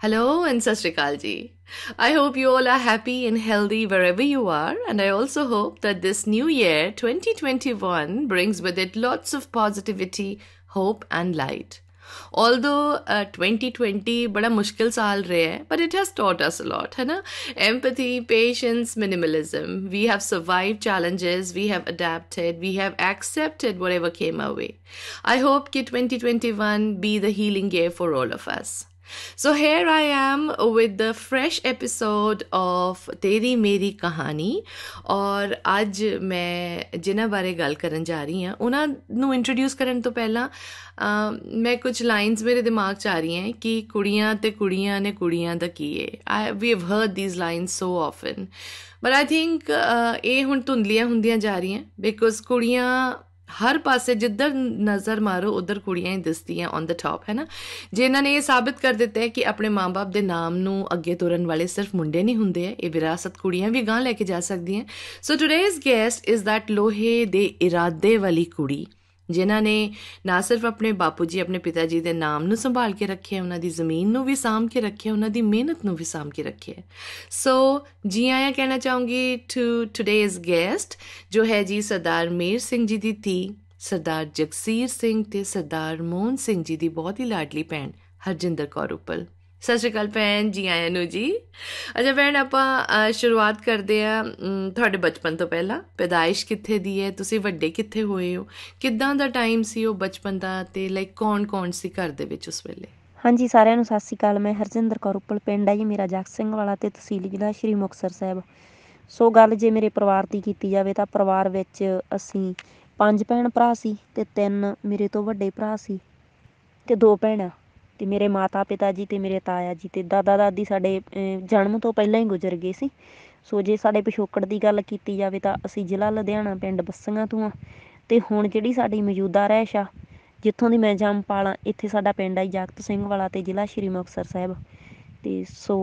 Hello and Sasrikalji. I hope you all are happy and healthy wherever you are, and I also hope that this new year 2021 brings with it lots of positivity, hope, and light. Although uh, 2020 bada mushkil saal रहे but it has taught us a lot है empathy patience minimalism we have survived challenges we have adapted we have accepted whatever came our way I hope ki 2021 be the healing year for all of us So here I am with the fresh episode of ਤੇਰੀ ਮੇਰੀ ਕਹਾਣੀ ਔਰ ਅੱਜ ਮੈਂ ਜਿਨ੍ਹਾਂ ਬਾਰੇ ਗੱਲ ਕਰਨ ਜਾ ਰਹੀ ਹਾਂ ਉਹਨਾਂ ਨੂੰ ਇੰਟਰੋਡਿਊਸ ਕਰਨ ਤੋਂ ਪਹਿਲਾਂ ਮੈਂ ਕੁਝ ਲਾਈਨਸ ਮੇਰੇ ਦਿਮਾਗ 'ਚ ਆ ਰਹੀਆਂ ਕਿ ਕੁੜੀਆਂ ਤੇ ਕੁੜੀਆਂ ਨੇ ਕੁੜੀਆਂ ਦਾ ਕੀ ਹੈ we have heard these lines so often but I think ਇਹ ਹੁਣ ਧੁੰਦਲੀਆਂ ਹੁੰਦੀਆਂ ਜਾ ਰਹੀਆਂ ਬਿਕੋਜ਼ ਕੁੜੀਆਂ ਹਰ ਪਾਸੇ ਜਿੱਧਰ ਨਜ਼ਰ ਮਾਰੋ ਉਧਰ ਕੁੜੀਆਂ ਹੀ ਦਿਸਦੀਆਂ ਔਨ ਦਾ ਟਾਪ ਹੈ ਨਾ ਜਿਨ੍ਹਾਂ ਨੇ ਇਹ ਸਾਬਤ ਕਰ ਦਿੱਤਾ ਹੈ ਕਿ ਆਪਣੇ ਮਾਪੇ ਦੇ ਨਾਮ ਨੂੰ ਅੱਗੇ ਤੋਰਨ ਵਾਲੇ ਸਿਰਫ ਮੁੰਡੇ ਨਹੀਂ ਹੁੰਦੇ ਇਹ ਵਿਰਾਸਤ ਕੁੜੀਆਂ ਵੀ ਗਾਂ ਲੈ ਕੇ ਜਾ ਸਕਦੀਆਂ so today's guest is that ਲੋਹੇ ਦੇ ਇਰਾਦੇ ਵਾਲੀ ਕੁੜੀ ਜਿਨ੍ਹਾਂ ਨੇ ਨਾ ਸਿਰਫ ਆਪਣੇ ਬਾਪੂ ਜੀ ਆਪਣੇ ਪਿਤਾ ਜੀ ਦੇ ਨਾਮ ਨੂੰ ਸੰਭਾਲ ਕੇ ਰੱਖਿਆ ਉਹਨਾਂ ਦੀ ਜ਼ਮੀਨ ਨੂੰ ਵੀ ਸਾਂਭ ਕੇ ਰੱਖਿਆ ਉਹਨਾਂ ਦੀ ਮਿਹਨਤ ਨੂੰ ਵੀ ਸਾਂਭ ਕੇ ਰੱਖਿਆ ਸੋ ਜੀ ਆਇਆਂ ਕਹਿਣਾ ਚਾਹੂੰਗੀ ਟੂ ਟੁਡੇਜ਼ ਗੈਸਟ ਜੋ ਹੈ ਜੀ ਸਰਦਾਰ ਮੀਰ ਸਿੰਘ ਜੀ ਦੀ ਧੀ ਸਰਦਾਰ ਜਗਸੀਰ ਸਿੰਘ ਤੇ ਸਰਦਾਰ ਮੋਹਨ ਸਿੰਘ ਜੀ ਦੀ ਬਹੁਤ ਹੀ ਲਾਡਲੀ ਭੈਣ ਹਰਜਿੰਦਰ ਕੌਰ ਉਪਲ ਸਤਿ ਸ਼੍ਰੀ ਅਕਾਲ ਭੈਣ ਜੀ ਆਇਆਂ ਨੂੰ ਜੀ ਅੱਜ ਭੈਣ ਆਪਾਂ ਸ਼ੁਰੂਆਤ ਕਰਦੇ ਆ ਤੁਹਾਡੇ ਬਚਪਨ ਤੋਂ ਪਹਿਲਾਂ ਪੈਦਾਇਸ਼ ਕਿੱਥੇ ਦੀ ਹੈ ਤੁਸੀਂ ਵੱਡੇ ਕਿੱਥੇ ਹੋਏ ਹੋ ਕਿੱਦਾਂ ਦਾ ਟਾਈਮ ਸੀ ਉਹ ਬਚਪਨ ਦਾ ਤੇ ਲਾਈਕ ਕੌਣ-ਕੌਣ ਸੀ ਘਰ ਦੇ ਵਿੱਚ ਉਸ ਵੇਲੇ ਹਾਂਜੀ ਸਾਰਿਆਂ ਨੂੰ ਸਤਿ ਸ਼੍ਰੀ ਅਕਾਲ ਮੈਂ ਹਰਜਿੰਦਰ ਕੌਰ ਉਪਲ ਪਿੰਡ ਆ ਜੀ ਮੇਰਾ ਜੱਗ ਸਿੰਘ ਵਾਲਾ ਤੇ ਤਹਿਸੀਲ ਜ਼ਿਲ੍ਹਾ ਸ਼੍ਰੀ ਮੁਕਤਸਰ ਸਾਹਿਬ ਸੋ ਗੱਲ ਜੇ ਮੇਰੇ ਪਰਿਵਾਰ ਦੀ ਕੀਤੀ ਜਾਵੇ ਤਾਂ ਪਰਿਵਾਰ ਵਿੱਚ ਅਸੀਂ ਪੰਜ ਭੈਣ ਭਰਾ ਸੀ ਤੇ ਤਿੰਨ ਮੇਰੇ ਤੋਂ ਵੱਡੇ ਭਰਾ ਸੀ ਤੇ ਦੋ ਭੈਣਾਂ ਅਤੇ ਮੇਰੇ ਮਾਤਾ ਪਿਤਾ ਜੀ ਅਤੇ ਮੇਰੇ ਤਾਇਆ ਜੀ ਅਤੇ ਦਾਦਾ ਦਾਦੀ ਸਾਡੇ ਜਨਮ ਤੋਂ ਪਹਿਲਾਂ ਹੀ ਗੁਜ਼ਰ ਗਏ ਸੀ ਸੋ ਜੇ ਸਾਡੇ ਪਿਛੋਕੜ ਦੀ ਗੱਲ ਕੀਤੀ ਜਾਵੇ ਤਾਂ ਅਸੀਂ ਜ਼ਿਲ੍ਹਾ ਲੁਧਿਆਣਾ ਪਿੰਡ ਬੱਸੀਆਂ ਤੋਂ ਹਾਂ ਅਤੇ ਹੁਣ ਜਿਹੜੀ ਸਾਡੀ ਮੌਜੂਦਾ ਰਹਿਸ਼ ਆ ਜਿੱਥੋਂ ਦੀ ਮੈਂ ਜੰਮ ਪਾਲਾਂ ਹਾਂ ਇੱਥੇ ਸਾਡਾ ਪਿੰਡ ਆ ਜੀ ਜਾਗਤ ਸਿੰਘ ਵਾਲਾ ਅਤੇ ਜ਼ਿਲ੍ਹਾ ਸ਼੍ਰੀ ਮੁਕਤਸਰ ਸਾਹਿਬ ਅਤੇ ਸੋ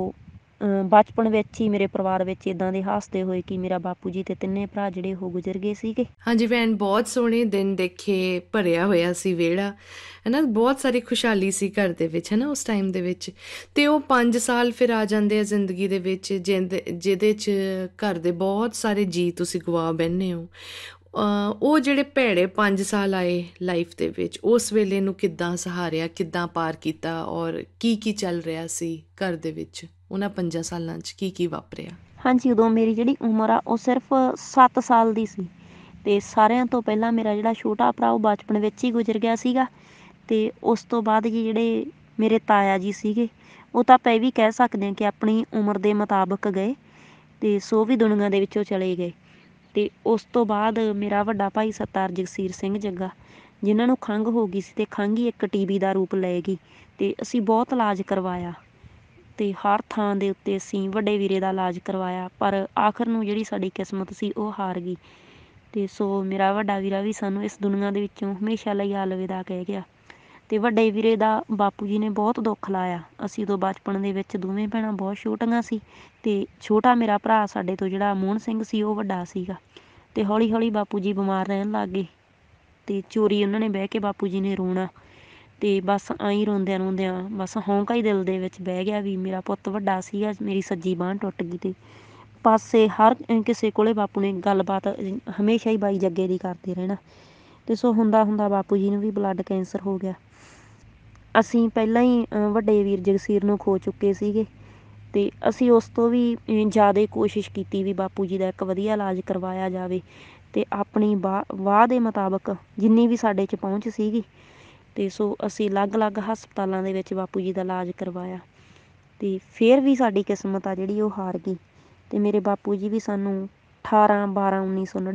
ਬਚਪਨ ਵਿੱਚ ਹੀ ਮੇਰੇ ਪਰਿਵਾਰ ਵਿੱਚ ਇਦਾਂ ਦੇ ਹਾਸਦੇ ਹੋਏ ਕਿ ਮੇਰਾ ਬਾਪੂ ਜੀ ਤੇ ਤਿੰਨੇ ਭਰਾ ਜਿਹੜੇ ਹੋ ਗੁਜ਼ਰ ਗਏ ਸੀਗੇ ਹਾਂਜੀ ਭੈਣ ਬਹੁਤ ਸੋਹਣੇ ਦਿਨ ਦੇਖੇ ਭਰਿਆ ਹੋਇਆ ਸੀ ਵੇੜਾ ਹੈਨਾ ਬਹੁਤ ਸਾਰੀ ਖੁਸ਼ਹਾਲੀ ਸੀ ਘਰ ਦੇ ਵਿੱਚ ਹੈਨਾ ਉਸ ਟਾਈਮ ਦੇ ਵਿੱਚ ਤੇ ਉਹ 5 ਸਾਲ ਫਿਰ ਆ ਜਾਂਦੇ ਆ ਜ਼ਿੰਦਗੀ ਦੇ ਵਿੱਚ ਜਿਹਦੇ ਚ ਘਰ ਦੇ ਬਹੁਤ ਸਾਰੇ ਜੀ ਤੁਸੀਂ ਗਵਾ ਬੈੰਨੇ ਹੋ ਉਹ ਜਿਹੜੇ ਭੈੜੇ 5 ਸਾਲ ਆਏ ਲਾਈਫ ਦੇ ਵਿੱਚ ਉਸ ਵੇਲੇ ਨੂੰ ਕਿੱਦਾਂ ਸਹਾਰਿਆ ਕਿੱਦਾਂ ਪਾਰ ਕੀਤਾ ਔਰ ਕੀ ਕੀ ਚੱਲ ਰਿਹਾ ਸੀ ਘਰ ਦੇ ਵਿੱਚ ਉਹਨਾਂ 5 ਸਾਲਾਂ 'ਚ ਕੀ ਕੀ ਵਾਪਰਿਆ ਹਾਂਜੀ ਉਦੋਂ ਮੇਰੀ ਜਿਹੜੀ ਉਮਰ ਆ ਉਹ ਸਿਰਫ 7 ਸਾਲ ਦੀ ਸੀ ਤੇ ਸਾਰਿਆਂ ਤੋਂ ਪਹਿਲਾਂ ਮੇਰਾ ਜਿਹੜਾ ਛੋਟਾ ਭਰਾ ਉਹ ਬਚਪਨ ਵਿੱਚ ਹੀ ਗੁਜ਼ਰ ਗਿਆ ਸੀਗਾ ਤੇ ਉਸ ਤੋਂ ਬਾਅਦ ਜਿਹੜੇ ਮੇਰੇ ਤਾਇਆ ਜੀ ਸੀਗੇ ਉਹ ਤਾਂ ਪੈ ਵੀ ਕਹਿ ਸਕਦੇ ਆ ਕਿ ਆਪਣੀ ਉਮਰ ਦੇ ਮੁਤਾਬਕ ਗਏ ਤੇ ਸੋ ਵੀ ਦੁਨੀਆ ਦੇ ਵਿੱਚੋਂ ਚਲੇ ਗਏ ਤੇ ਉਸ ਤੋਂ ਬਾਅਦ ਮੇਰਾ ਵੱਡਾ ਭਾਈ ਸਤਾਰ ਜਗਸੀਰ ਸਿੰਘ ਜੱਗਾ ਜਿਨ੍ਹਾਂ ਨੂੰ ਖੰਗ ਹੋ ਗਈ ਸੀ ਤੇ ਖੰਗ ਹੀ ਇੱਕ ਟੀਬੀ ਦਾ ਰੂਪ ਲੈ ਗਈ ਤੇ ਅਸੀਂ ਬਹੁਤ ਇਲਾਜ ਕਰਵਾਇਆ ਅਤੇ ਹਰ ਥਾਂ ਦੇ ਉੱਤੇ ਅਸੀਂ ਵੱਡੇ ਵੀਰੇ ਦਾ ਇਲਾਜ ਕਰਵਾਇਆ ਪਰ ਆਖਰ ਨੂੰ ਜਿਹੜੀ ਸਾਡੀ ਕਿਸਮਤ ਸੀ ਉਹ ਹਾਰ ਗਈ ਅਤੇ ਸੋ ਮੇਰਾ ਵੱਡਾ ਵੀਰਾ ਵੀ ਸਾਨੂੰ ਇਸ ਦੁਨੀਆ ਦੇ ਵਿੱਚੋਂ ਹਮੇਸ਼ਾ ਲਈ ਅਲਵਿਦਾ ਕਹਿ ਗਿਆ ਅਤੇ ਵੱਡੇ ਵੀਰੇ ਦਾ ਬਾਪੂ ਜੀ ਨੇ ਬਹੁਤ ਦੁੱਖ ਲਾਇਆ ਅਸੀਂ ਉਦੋਂ ਬਚਪਨ ਦੇ ਵਿੱਚ ਦੋਵੇਂ ਭੈਣਾਂ ਬਹੁਤ ਛੋਟੀਆਂ ਸੀ ਅਤੇ ਛੋਟਾ ਮੇਰਾ ਭਰਾ ਸਾਡੇ ਤੋਂ ਜਿਹੜਾ ਮੋਹਨ ਸਿੰਘ ਸੀ ਉਹ ਵੱਡਾ ਸੀਗਾ ਅਤੇ ਹੌਲੀ ਹੌਲੀ ਬਾਪੂ ਜੀ ਬਿਮਾਰ ਰਹਿਣ ਲੱਗ ਗਏ ਅਤੇ ਚੋਰੀ ਉਹਨਾਂ ਨੇ ਬਹਿ ਕੇ ਬਾਪੂ ਜੀ ਨੇ ਰੋਣਾ ਅਤੇ ਬਸ ਆਈ ਰੋਂਦਿਆਂ ਰੋਂਦਿਆਂ ਬਸ ਹੌਂਕਾ ਹੀ ਦਿਲ ਦੇ ਵਿੱਚ ਬਹਿ ਗਿਆ ਵੀ ਮੇਰਾ ਪੁੱਤ ਵੱਡਾ ਸੀਗਾ ਮੇਰੀ ਸੱਜੀ ਬਾਂਹ ਟੁੱਟ ਗਈ ਅਤੇ ਪਾਸੇ ਹਰ ਕਿਸੇ ਕੋਲੇ ਬਾਪੂ ਨੇ ਗੱਲਬਾਤ ਹਮੇਸ਼ਾ ਹੀ ਬਾਈ ਜੱਗੇ ਦੀ ਕਰਦੇ ਰਹਿਣਾ ਤੇ ਸੋ ਹੁੰਦਾ ਹੁੰਦਾ ਬਾਪੂ ਜੀ ਨੂੰ ਵੀ ਬਲੱਡ ਕੈਂਸਰ ਹੋ ਗਿਆ ਅਸੀਂ ਪਹਿਲਾਂ ਹੀ ਵੱਡੇ ਵੀਰ ਜਗਸੀਰ ਨੂੰ ਖੋ ਚੁੱਕੇ ਸੀਗੇ ਤੇ ਅਸੀਂ ਉਸ ਤੋਂ ਵੀ ਜ਼ਿਆਦਾ ਕੋਸ਼ਿਸ਼ ਕੀਤੀ ਵੀ ਬਾਪੂ ਜੀ ਦਾ ਇੱਕ ਵਧੀਆ ਇਲਾਜ ਕਰਵਾਇਆ ਜਾਵੇ ਤੇ ਆਪਣੀ ਵਾਹ ਦੇ ਮੁਤਾਬਕ ਜਿੰਨੀ ਵੀ ਸਾਡੇ 'ਚ ਪਹੁੰਚ ਸੀਗੀ ਅਤੇ ਸੋ ਅਸੀਂ ਅਲੱਗ ਅਲੱਗ ਹਸਪਤਾਲਾਂ ਦੇ ਵਿੱਚ ਬਾਪੂ ਜੀ ਦਾ ਇਲਾਜ ਕਰਵਾਇਆ ਅਤੇ ਫਿਰ ਵੀ ਸਾਡੀ ਕਿਸਮਤ ਆ ਜਿਹੜੀ ਉਹ ਹਾਰ ਗਈ ਅਤੇ ਮੇਰੇ ਬਾਪੂ ਜੀ ਵੀ ਸਾਨੂੰ 18 12 ਉੱਨੀ ਸੌ ਨੂੰ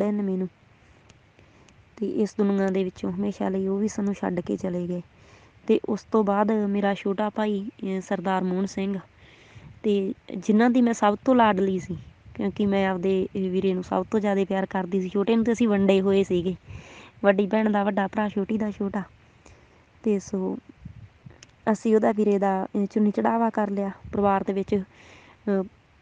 ਅਤੇ ਇਸ ਦੁਨੀਆ ਦੇ ਵਿੱਚੋਂ ਹਮੇਸ਼ਾ ਲਈ ਉਹ ਵੀ ਸਾਨੂੰ ਛੱਡ ਕੇ ਚਲੇ ਗਏ ਅਤੇ ਉਸ ਤੋਂ ਬਾਅਦ ਮੇਰਾ ਛੋਟਾ ਭਾਈ ਸਰਦਾਰ ਮੋਹਨ ਸਿੰਘ ਅਤੇ ਜਿਨ੍ਹਾਂ ਦੀ ਮੈਂ ਸਭ ਤੋਂ ਲਾਡਲੀ ਸੀ ਕਿਉਂਕਿ ਮੈਂ ਆਪਦੇ ਵੀਰੇ ਨੂੰ ਸਭ ਤੋਂ ਜ਼ਿਆਦਾ ਪਿਆਰ ਕਰਦੀ ਸੀ ਛੋਟੇ ਨੂੰ ਤੇ ਅਸੀਂ ਵੰਡੇ ਹੋਏ ਸੀਗੇ ਵੱਡੀ ਭੈਣ ਦਾ ਵੱਡਾ ਭਰਾ ਛੋਟੀ ਦਾ ਛੋਟਾ ਅਤੇ ਸੋ ਅਸੀਂ ਉਹਦਾ ਵੀਰੇ ਦਾ ਚੁੰਨੀ ਚੜਾਵਾ ਕਰ ਲਿਆ ਪਰਿਵਾਰ ਦੇ ਵਿੱਚ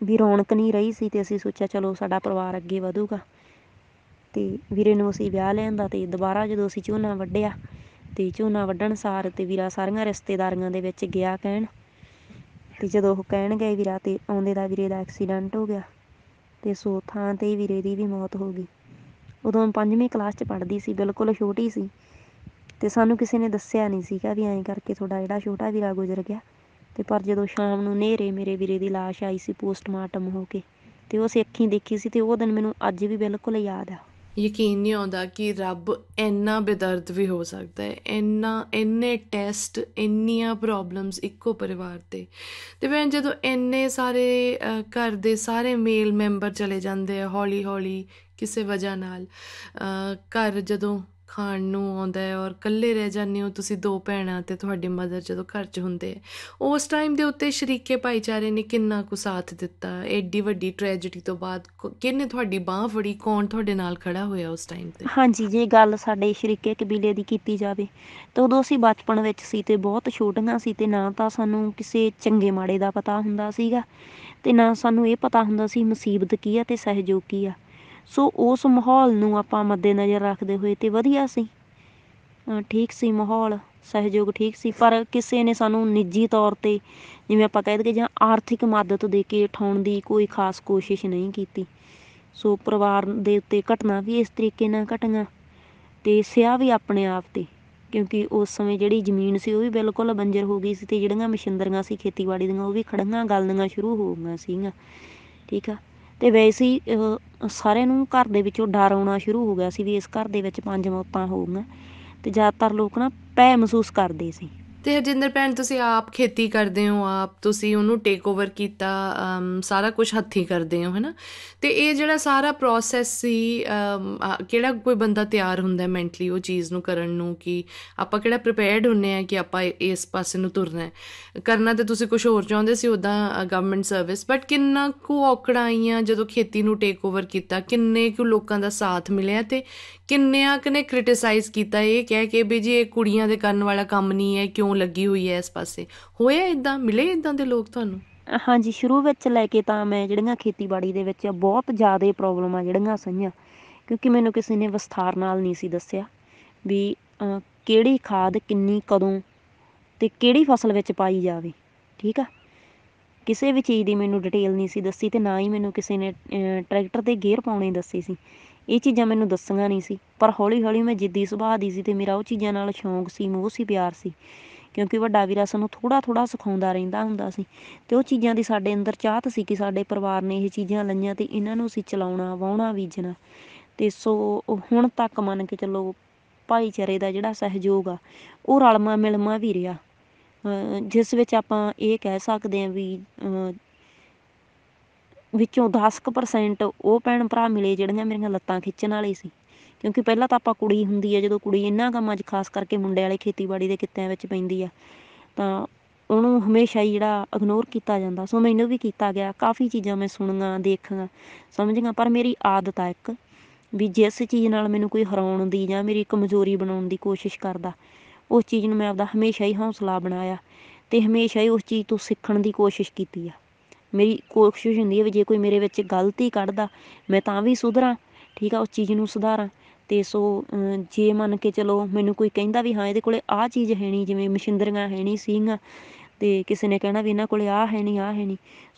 ਵੀ ਰੌਣਕ ਨਹੀਂ ਰਹੀ ਸੀ ਅਤੇ ਅਸੀਂ ਸੋਚਿਆ ਚਲੋ ਸਾਡਾ ਪਰਿਵਾਰ ਅੱਗੇ ਵਧੂਗਾ ਅਤੇ ਵੀਰੇ ਨੂੰ ਅਸੀਂ ਵਿਆਹ ਲਿਆਂਦਾ ਅਤੇ ਦੁਬਾਰਾ ਜਦੋਂ ਅਸੀਂ ਝੋਨਾ ਵੱਢਿਆ ਅਤੇ ਝੋਨਾ ਵੱਢਣ ਸਾਰ ਅਤੇ ਵੀਰਾ ਸਾਰੀਆਂ ਰਿਸ਼ਤੇਦਾਰੀਆਂ ਦੇ ਵਿੱਚ ਗਿਆ ਕਹਿਣ ਅਤੇ ਜਦੋਂ ਉਹ ਕਹਿਣ ਗਏ ਵੀਰਾ ਅਤੇ ਆਉਂਦੇ ਦਾ ਵੀਰੇ ਦਾ ਐਕਸੀਡੈਂਟ ਹੋ ਗਿਆ ਅਤੇ ਸੋ ਥਾਂ ਤੇ ਵੀਰੇ ਦੀ ਵੀ ਮੌਤ ਹੋ ਗਈ ਉਦੋਂ ਪੰਜਵੀਂ ਕਲਾਸ 'ਚ ਪੜ੍ਹਦੀ ਸੀ ਬਿਲਕੁਲ ਛੋਟੀ ਸੀ ਤੇ ਸਾਨੂੰ ਕਿਸੇ ਨੇ ਦੱਸਿਆ ਨਹੀਂ ਸੀਗਾ ਵੀ ਐਂ ਕਰਕੇ ਤੁਹਾਡਾ ਜਿਹੜਾ ਛੋਟਾ ਵੀਰਾ ਗੁਜ਼ਰ ਗਿਆ ਤੇ ਪਰ ਜਦੋਂ ਸ਼ਾਮ ਨੂੰ ਨੇਰੇ ਮੇਰੇ ਵੀਰੇ ਦੀ ਲਾਸ਼ ਆਈ ਸੀ ਪੋਸਟਮਾਰਟਮ ਹੋ ਕੇ ਤੇ ਉਹ ਅਸੀਂ ਅੱਖੀਂ ਦੇਖੀ ਸੀ ਤੇ ਉਹ ਦਿਨ ਮੈਨੂੰ ਅੱਜ ਵੀ ਬਿਲਕੁਲ ਯਾਦ ਆ ਯਕੀਨ ਨਹੀਂ ਆਉਂਦਾ ਕਿ ਰੱਬ ਇੰਨਾ ਬੇਦਰਦ ਵੀ ਹੋ ਸਕਦਾ ਹੈ ਇੰਨਾ ਇੰਨੇ ਟੈਸਟ ਇੰਨੀਆਂ ਪ੍ਰੋਬਲਮਸ ਇੱਕੋ ਪਰਿਵਾਰ ਤੇ ਤੇ ਭੈਣ ਜਦੋਂ ਇੰਨੇ ਸਾਰੇ ਘਰ ਦੇ ਸਾਰੇ ਮੇਲ ਮੈਂਬਰ ਚਲੇ ਜਾਂਦੇ ਆ ਹੌਲੀ ਹੌਲੀ ਕਿਸੇ ਵਜ੍ਹਾ ਨਾਲ ਘਰ ਜਦੋਂ ਖਾਣ ਨੂੰ ਆਉਂਦਾ ਹੈ ਔਰ ਇਕੱਲੇ ਰਹਿ ਜਾਂਦੇ ਹੋ ਤੁਸੀਂ ਦੋ ਭੈਣਾਂ ਤੇ ਤੁਹਾਡੇ ਮਦਰ ਜਦੋਂ ਘਰ 'ਚ ਹੁੰਦੇ ਉਸ ਟਾਈਮ ਦੇ ਉੱਤੇ ਸ਼ਰੀਕੇ ਭਾਈਚਾਰੇ ਨੇ ਕਿੰਨਾ ਕੁ ਸਾਥ ਦਿੱਤਾ ਐਡੀ ਵੱਡੀ ਟ੍ਰੈਜੇਡੀ ਤੋਂ ਬਾਅਦ ਕਿਹਨੇ ਤੁਹਾਡੀ ਬਾਹ ਫੜੀ ਕੌਣ ਤੁਹਾਡੇ ਨਾਲ ਖੜਾ ਹੋਇਆ ਉਸ ਟਾਈਮ ਤੇ ਹਾਂਜੀ ਜੇ ਗੱਲ ਸਾਡੇ ਸ਼ਰੀਕੇ ਕਬੀਲੇ ਦੀ ਕੀਤੀ ਜਾਵੇ ਤਾਂ ਉਦੋਂ ਅਸੀਂ ਬਚਪਨ ਵਿੱਚ ਸੀ ਤੇ ਬਹੁਤ ਛੋਟੀਆਂ ਸੀ ਤੇ ਨਾ ਤਾਂ ਸਾਨੂੰ ਕਿਸੇ ਚੰਗੇ ਮਾੜੇ ਦਾ ਪਤਾ ਹੁੰਦਾ ਸੀਗਾ ਤੇ ਨਾ ਸਾਨੂੰ ਇਹ ਪਤਾ ਹੁੰਦਾ ਸੀ ਮੁਸੀਬਤ ਕੀ ਆ ਤੇ ਸਹਿਯੋਗ ਕੀ ਆ ਸੋ ਉਸ ਮਾਹੌਲ ਨੂੰ ਆਪਾਂ ਮੱਦੇਨਜ਼ਰ ਰੱਖਦੇ ਹੋਏ ਤੇ ਵਧੀਆ ਸੀ ਠੀਕ ਸੀ ਮਾਹੌਲ ਸਹਿਯੋਗ ਠੀਕ ਸੀ ਪਰ ਕਿਸੇ ਨੇ ਸਾਨੂੰ ਨਿੱਜੀ ਤੌਰ ਤੇ ਜਿਵੇਂ ਆਪਾਂ ਕਹਿ ਦਈਏ ਜਾਂ ਆਰਥਿਕ ਮਦਦ ਦੇ ਕੇ ਉਠਾਉਣ ਦੀ ਕੋਈ ਖਾਸ ਕੋਸ਼ਿਸ਼ ਨਹੀਂ ਕੀਤੀ ਸੋ ਪਰਿਵਾਰ ਦੇ ਉੱਤੇ ਘਟਨਾ ਵੀ ਇਸ ਤਰੀਕੇ ਨਾਲ ਘਟੀਆਂ ਤੇ ਸਿਆ ਵੀ ਆਪਣੇ ਆਪ ਤੇ ਕਿਉਂਕਿ ਉਸ ਸਮੇਂ ਜਿਹੜੀ ਜ਼ਮੀਨ ਸੀ ਉਹ ਵੀ ਬਿਲਕੁਲ ਬੰਜਰ ਹੋ ਗਈ ਸੀ ਤੇ ਜਿਹੜੀਆਂ ਮਸ਼ੀਨਰੀਆਂ ਸੀ ਖੇਤੀਬਾੜੀ ਦੀਆਂ ਉਹ ਵੀ ਖੜੀਆਂ ਗਲਣੀਆਂ ਸ਼ੁਰੂ ਹੋ ਗਈਆਂ ਸੀਗੀਆਂ ਠੀਕ ਆ ਤੇ ਵੈਸੇ ਹੀ ਸਾਰਿਆਂ ਨੂੰ ਘਰ ਦੇ ਵਿੱਚੋਂ ਡਰ ਆਉਣਾ ਸ਼ੁਰੂ ਹੋ ਗਿਆ ਸੀ ਵੀ ਇਸ ਘਰ ਦੇ ਵਿੱਚ ਪੰਜ ਮੌਤਾਂ ਹੋਊਗੀਆਂ ਤੇ ਜ਼ਿਆਦਾਤਰ ਲੋਕ ਨਾ ਭੈਅ ਮਹਿਸੂਸ ਕਰਦੇ ਸੀ ਤੇ ਹਰਜਿੰਦਰ ਭੈਣ ਤੁਸੀਂ ਆਪ ਖੇਤੀ ਕਰਦੇ ਹੋ ਆਪ ਤੁਸੀਂ ਉਹਨੂੰ ਟੇਕ ਓਵਰ ਕੀਤਾ ਸਾਰਾ ਕੁਝ ਹੱਥੀ ਕਰਦੇ ਹੋ ਹੈਨਾ ਤੇ ਇਹ ਜਿਹੜਾ ਸਾਰਾ ਪ੍ਰੋਸੈਸ ਸੀ ਕਿਹੜਾ ਕੋਈ ਬੰਦਾ ਤਿਆਰ ਹੁੰਦਾ ਮੈਂਟਲੀ ਉਹ ਚੀਜ਼ ਨੂੰ ਕਰਨ ਨੂੰ ਕਿ ਆਪਾਂ ਕਿਹੜਾ ਪ੍ਰਿਪੇਅਰਡ ਹੁੰਨੇ ਆ ਕਿ ਆਪਾਂ ਇਸ ਪਾਸੇ ਨੂੰ ਤੁਰਨਾ ਹੈ ਕਰਨਾ ਤੇ ਤੁਸੀਂ ਕੁਝ ਹੋਰ ਚਾਹੁੰਦੇ ਸੀ ਉਦਾਂ ਗਵਰਨਮੈਂਟ ਸਰਵਿਸ ਬਟ ਕਿੰਨਾ ਕੁ ਔਕੜਾਈਆਂ ਆਈਆਂ ਜਦੋਂ ਖੇਤੀ ਨੂੰ ਟੇਕ ਓਵਰ ਕੀਤਾ ਕਿੰਨੇ ਕੁ ਲੋਕਾਂ ਦਾ ਸਾਥ ਮਿਲਿਆ ਤੇ ਕਿੰਨਿਆਂ ਕਨੇ ਕ੍ਰਿਟਿਸਾਈਜ਼ ਕੀਤਾ ਇਹ ਕਹਿ ਕੇ ਵੀ ਜੀ ਇਹ ਕੁੜੀਆਂ ਦੇ ਕਰਨ ਵਾਲਾ ਕੰਮ ਨਹੀਂ ਹੈ ਕਿਉਂ ਲੱਗੀ ਹੋਈ ਹੈ ਇਸ ਪਾਸੇ ਹੋਇਆ ਇਦਾਂ ਮਿਲੇ ਇਦਾਂ ਦੇ ਲੋਕ ਤੁਹਾਨੂੰ ਹਾਂਜੀ ਸ਼ੁਰੂ ਵਿੱਚ ਲੈ ਕੇ ਤਾਂ ਮੈਂ ਜਿਹੜੀਆਂ ਖੇਤੀਬਾੜੀ ਦੇ ਵਿੱਚ ਬਹੁਤ ਜ਼ਿਆਦਾ ਪ੍ਰੋਬਲਮਾਂ ਜਿਹੜੀਆਂ ਸਹੀਆਂ ਕਿਉਂਕਿ ਮੈਨੂੰ ਕਿਸੇ ਨੇ ਵਿਸਥਾਰ ਨਾਲ ਨਹੀਂ ਸੀ ਦੱਸਿਆ ਵੀ ਕਿਹੜੀ ਖਾਦ ਕਿੰਨੀ ਕਦੋਂ ਤੇ ਕਿਹੜੀ ਫਸਲ ਵਿੱਚ ਪਾਈ ਜਾਵੇ ਠੀਕ ਆ ਕਿਸੇ ਵੀ ਚੀਜ਼ ਦੀ ਮੈਨੂੰ ਡਿਟੇਲ ਨਹੀਂ ਸੀ ਦੱਸੀ ਤੇ ਨਾ ਹੀ ਮੈਨੂੰ ਕਿਸੇ ਨੇ ਟਰੈਕਟਰ ਦੇ ਗੇਅਰ ਪਾਉਣੇ ਦੱਸੇ ਸੀ ਇਹ ਚੀਜ਼ਾਂ ਮੈਨੂੰ ਦੱਸੀਆਂ ਨਹੀਂ ਸੀ ਪਰ ਹੌਲੀ ਹੌਲੀ ਮੈਂ ਜਿੱਦੀ ਸੁਭਾਅ ਦੀ ਸੀ ਤੇ ਮੇਰਾ ਉਹ ਚੀਜ਼ਾਂ ਨਾਲ ਸ਼ੌਂਕ ਸੀ ਮੋਹ ਸੀ ਪਿਆਰ ਸੀ ਕਿਉਂਕਿ ਵੱਡਾ ਵੀਰਾ ਸਾਨੂੰ ਥੋੜਾ ਥੋੜਾ ਸਿਖਾਉਂਦਾ ਰਹਿੰਦਾ ਹੁੰਦਾ ਸੀ ਤੇ ਉਹ ਚੀਜ਼ਾਂ ਦੀ ਸਾਡੇ ਅੰਦਰ ਚਾਹਤ ਸੀ ਕਿ ਸਾਡੇ ਪਰਿਵਾਰ ਨੇ ਇਹ ਚੀਜ਼ਾਂ ਲਈਆਂ ਤੇ ਇਹਨਾਂ ਨੂੰ ਅਸੀਂ ਚਲਾਉਣਾ ਵਾਉਣਾ ਬੀਜਣਾ ਤੇ ਸੋ ਹੁਣ ਤੱਕ ਮੰਨ ਕੇ ਚੱਲੋ ਭਾਈਚਾਰੇ ਦਾ ਜਿਹੜਾ ਸਹਿਯੋਗ ਆ ਉਹ ਰਲਮਾ ਮਿਲਮਾ ਵੀ ਰਿਹਾ ਜਿਸ ਵਿੱਚ ਆਪਾਂ ਇਹ ਕਹਿ ਸਕਦੇ ਆ ਵੀ ਵਿੱਚੋਂ ਦਸ ਕੁ ਪਰਸੈਂਟ ਉਹ ਭੈਣ ਭਰਾ ਮਿਲੇ ਜਿਹੜੀਆਂ ਮੇਰੀਆਂ ਲੱਤਾਂ ਖਿੱਚਣ ਵਾਲੇ ਸੀ ਕਿਉਂਕਿ ਪਹਿਲਾਂ ਤਾਂ ਆਪਾਂ ਕੁੜੀ ਹੁੰਦੀ ਹੈ ਜਦੋਂ ਕੁੜੀ ਇਹਨਾਂ ਕੰਮਾਂ 'ਚ ਖਾਸ ਕਰਕੇ ਮੁੰਡੇ ਵਾਲੇ ਖੇਤੀਬਾੜੀ ਦੇ ਕਿੱਤਿਆਂ ਵਿੱਚ ਪੈਂਦੀ ਆ ਤਾਂ ਉਹਨੂੰ ਹਮੇਸ਼ਾ ਹੀ ਜਿਹੜਾ ਇਗਨੋਰ ਕੀਤਾ ਜਾਂਦਾ ਸੋ ਮੈਨੂੰ ਵੀ ਕੀਤਾ ਗਿਆ ਕਾਫੀ ਚੀਜ਼ਾਂ ਮੈਂ ਸੁਣੀਆਂ ਦੇਖੀਆਂ ਸਮਝੀਆਂ ਪਰ ਮੇਰੀ ਆਦਤ ਆ ਇੱਕ ਵੀ ਜਿਸ ਚੀਜ਼ ਨਾਲ ਮੈਨੂੰ ਕੋਈ ਹਰਾਉਣ ਦੀ ਜਾਂ ਮੇਰੀ ਕਮਜ਼ੋਰੀ ਬਣਾਉਣ ਦੀ ਕੋਸ਼ਿਸ਼ ਕਰਦਾ ਉਸ ਚੀਜ਼ ਨੂੰ ਮੈਂ ਆਪਦਾ ਹਮੇਸ਼ਾ ਹੀ ਹੌਸਲਾ ਬਣਾਇਆ ਤੇ ਹਮੇਸ਼ਾ ਹੀ ਉਸ ਚੀਜ਼ ਤੋਂ ਸਿੱਖਣ ਦੀ ਕੋਸ਼ਿਸ਼ ਕੀਤੀ ਆ ਮੇਰੀ ਕੋਸ਼ਿਸ਼ ਹੁੰਦੀ ਹੈ ਵੀ ਜੇ ਕੋਈ ਮੇਰੇ ਵਿੱਚ ਗਲਤੀ ਕੱਢਦਾ ਮੈਂ ਤਾਂ ਵੀ ਸੁਧਰਾਂ ਠੀਕ ਆ ਉਸ ਚੀਜ਼ ਨੂੰ ਸੁਧਾਰਾਂ ਤੇ ਸੋ ਜੇ ਮੰਨ ਕੇ ਚਲੋ ਮੈਨੂੰ ਕੋਈ ਕਹਿੰਦਾ ਵੀ ਹਾਂ ਇਹਦੇ ਕੋਲੇ ਆਹ ਚੀਜ਼ ਹੈ ਨਹੀਂ ਜਿਵੇਂ ਮਸ਼ਿੰਦਰੀਆਂ ਹੈ ਨਹੀਂ ਸਿੰਘ ਤੇ ਕਿਸੇ ਨੇ ਕਹਿਣਾ ਵੀ ਇਹਨਾਂ ਕੋਲੇ ਆਹ ਹੈ ਨਹੀਂ ਆਹ ਹੈ ਨਹੀਂ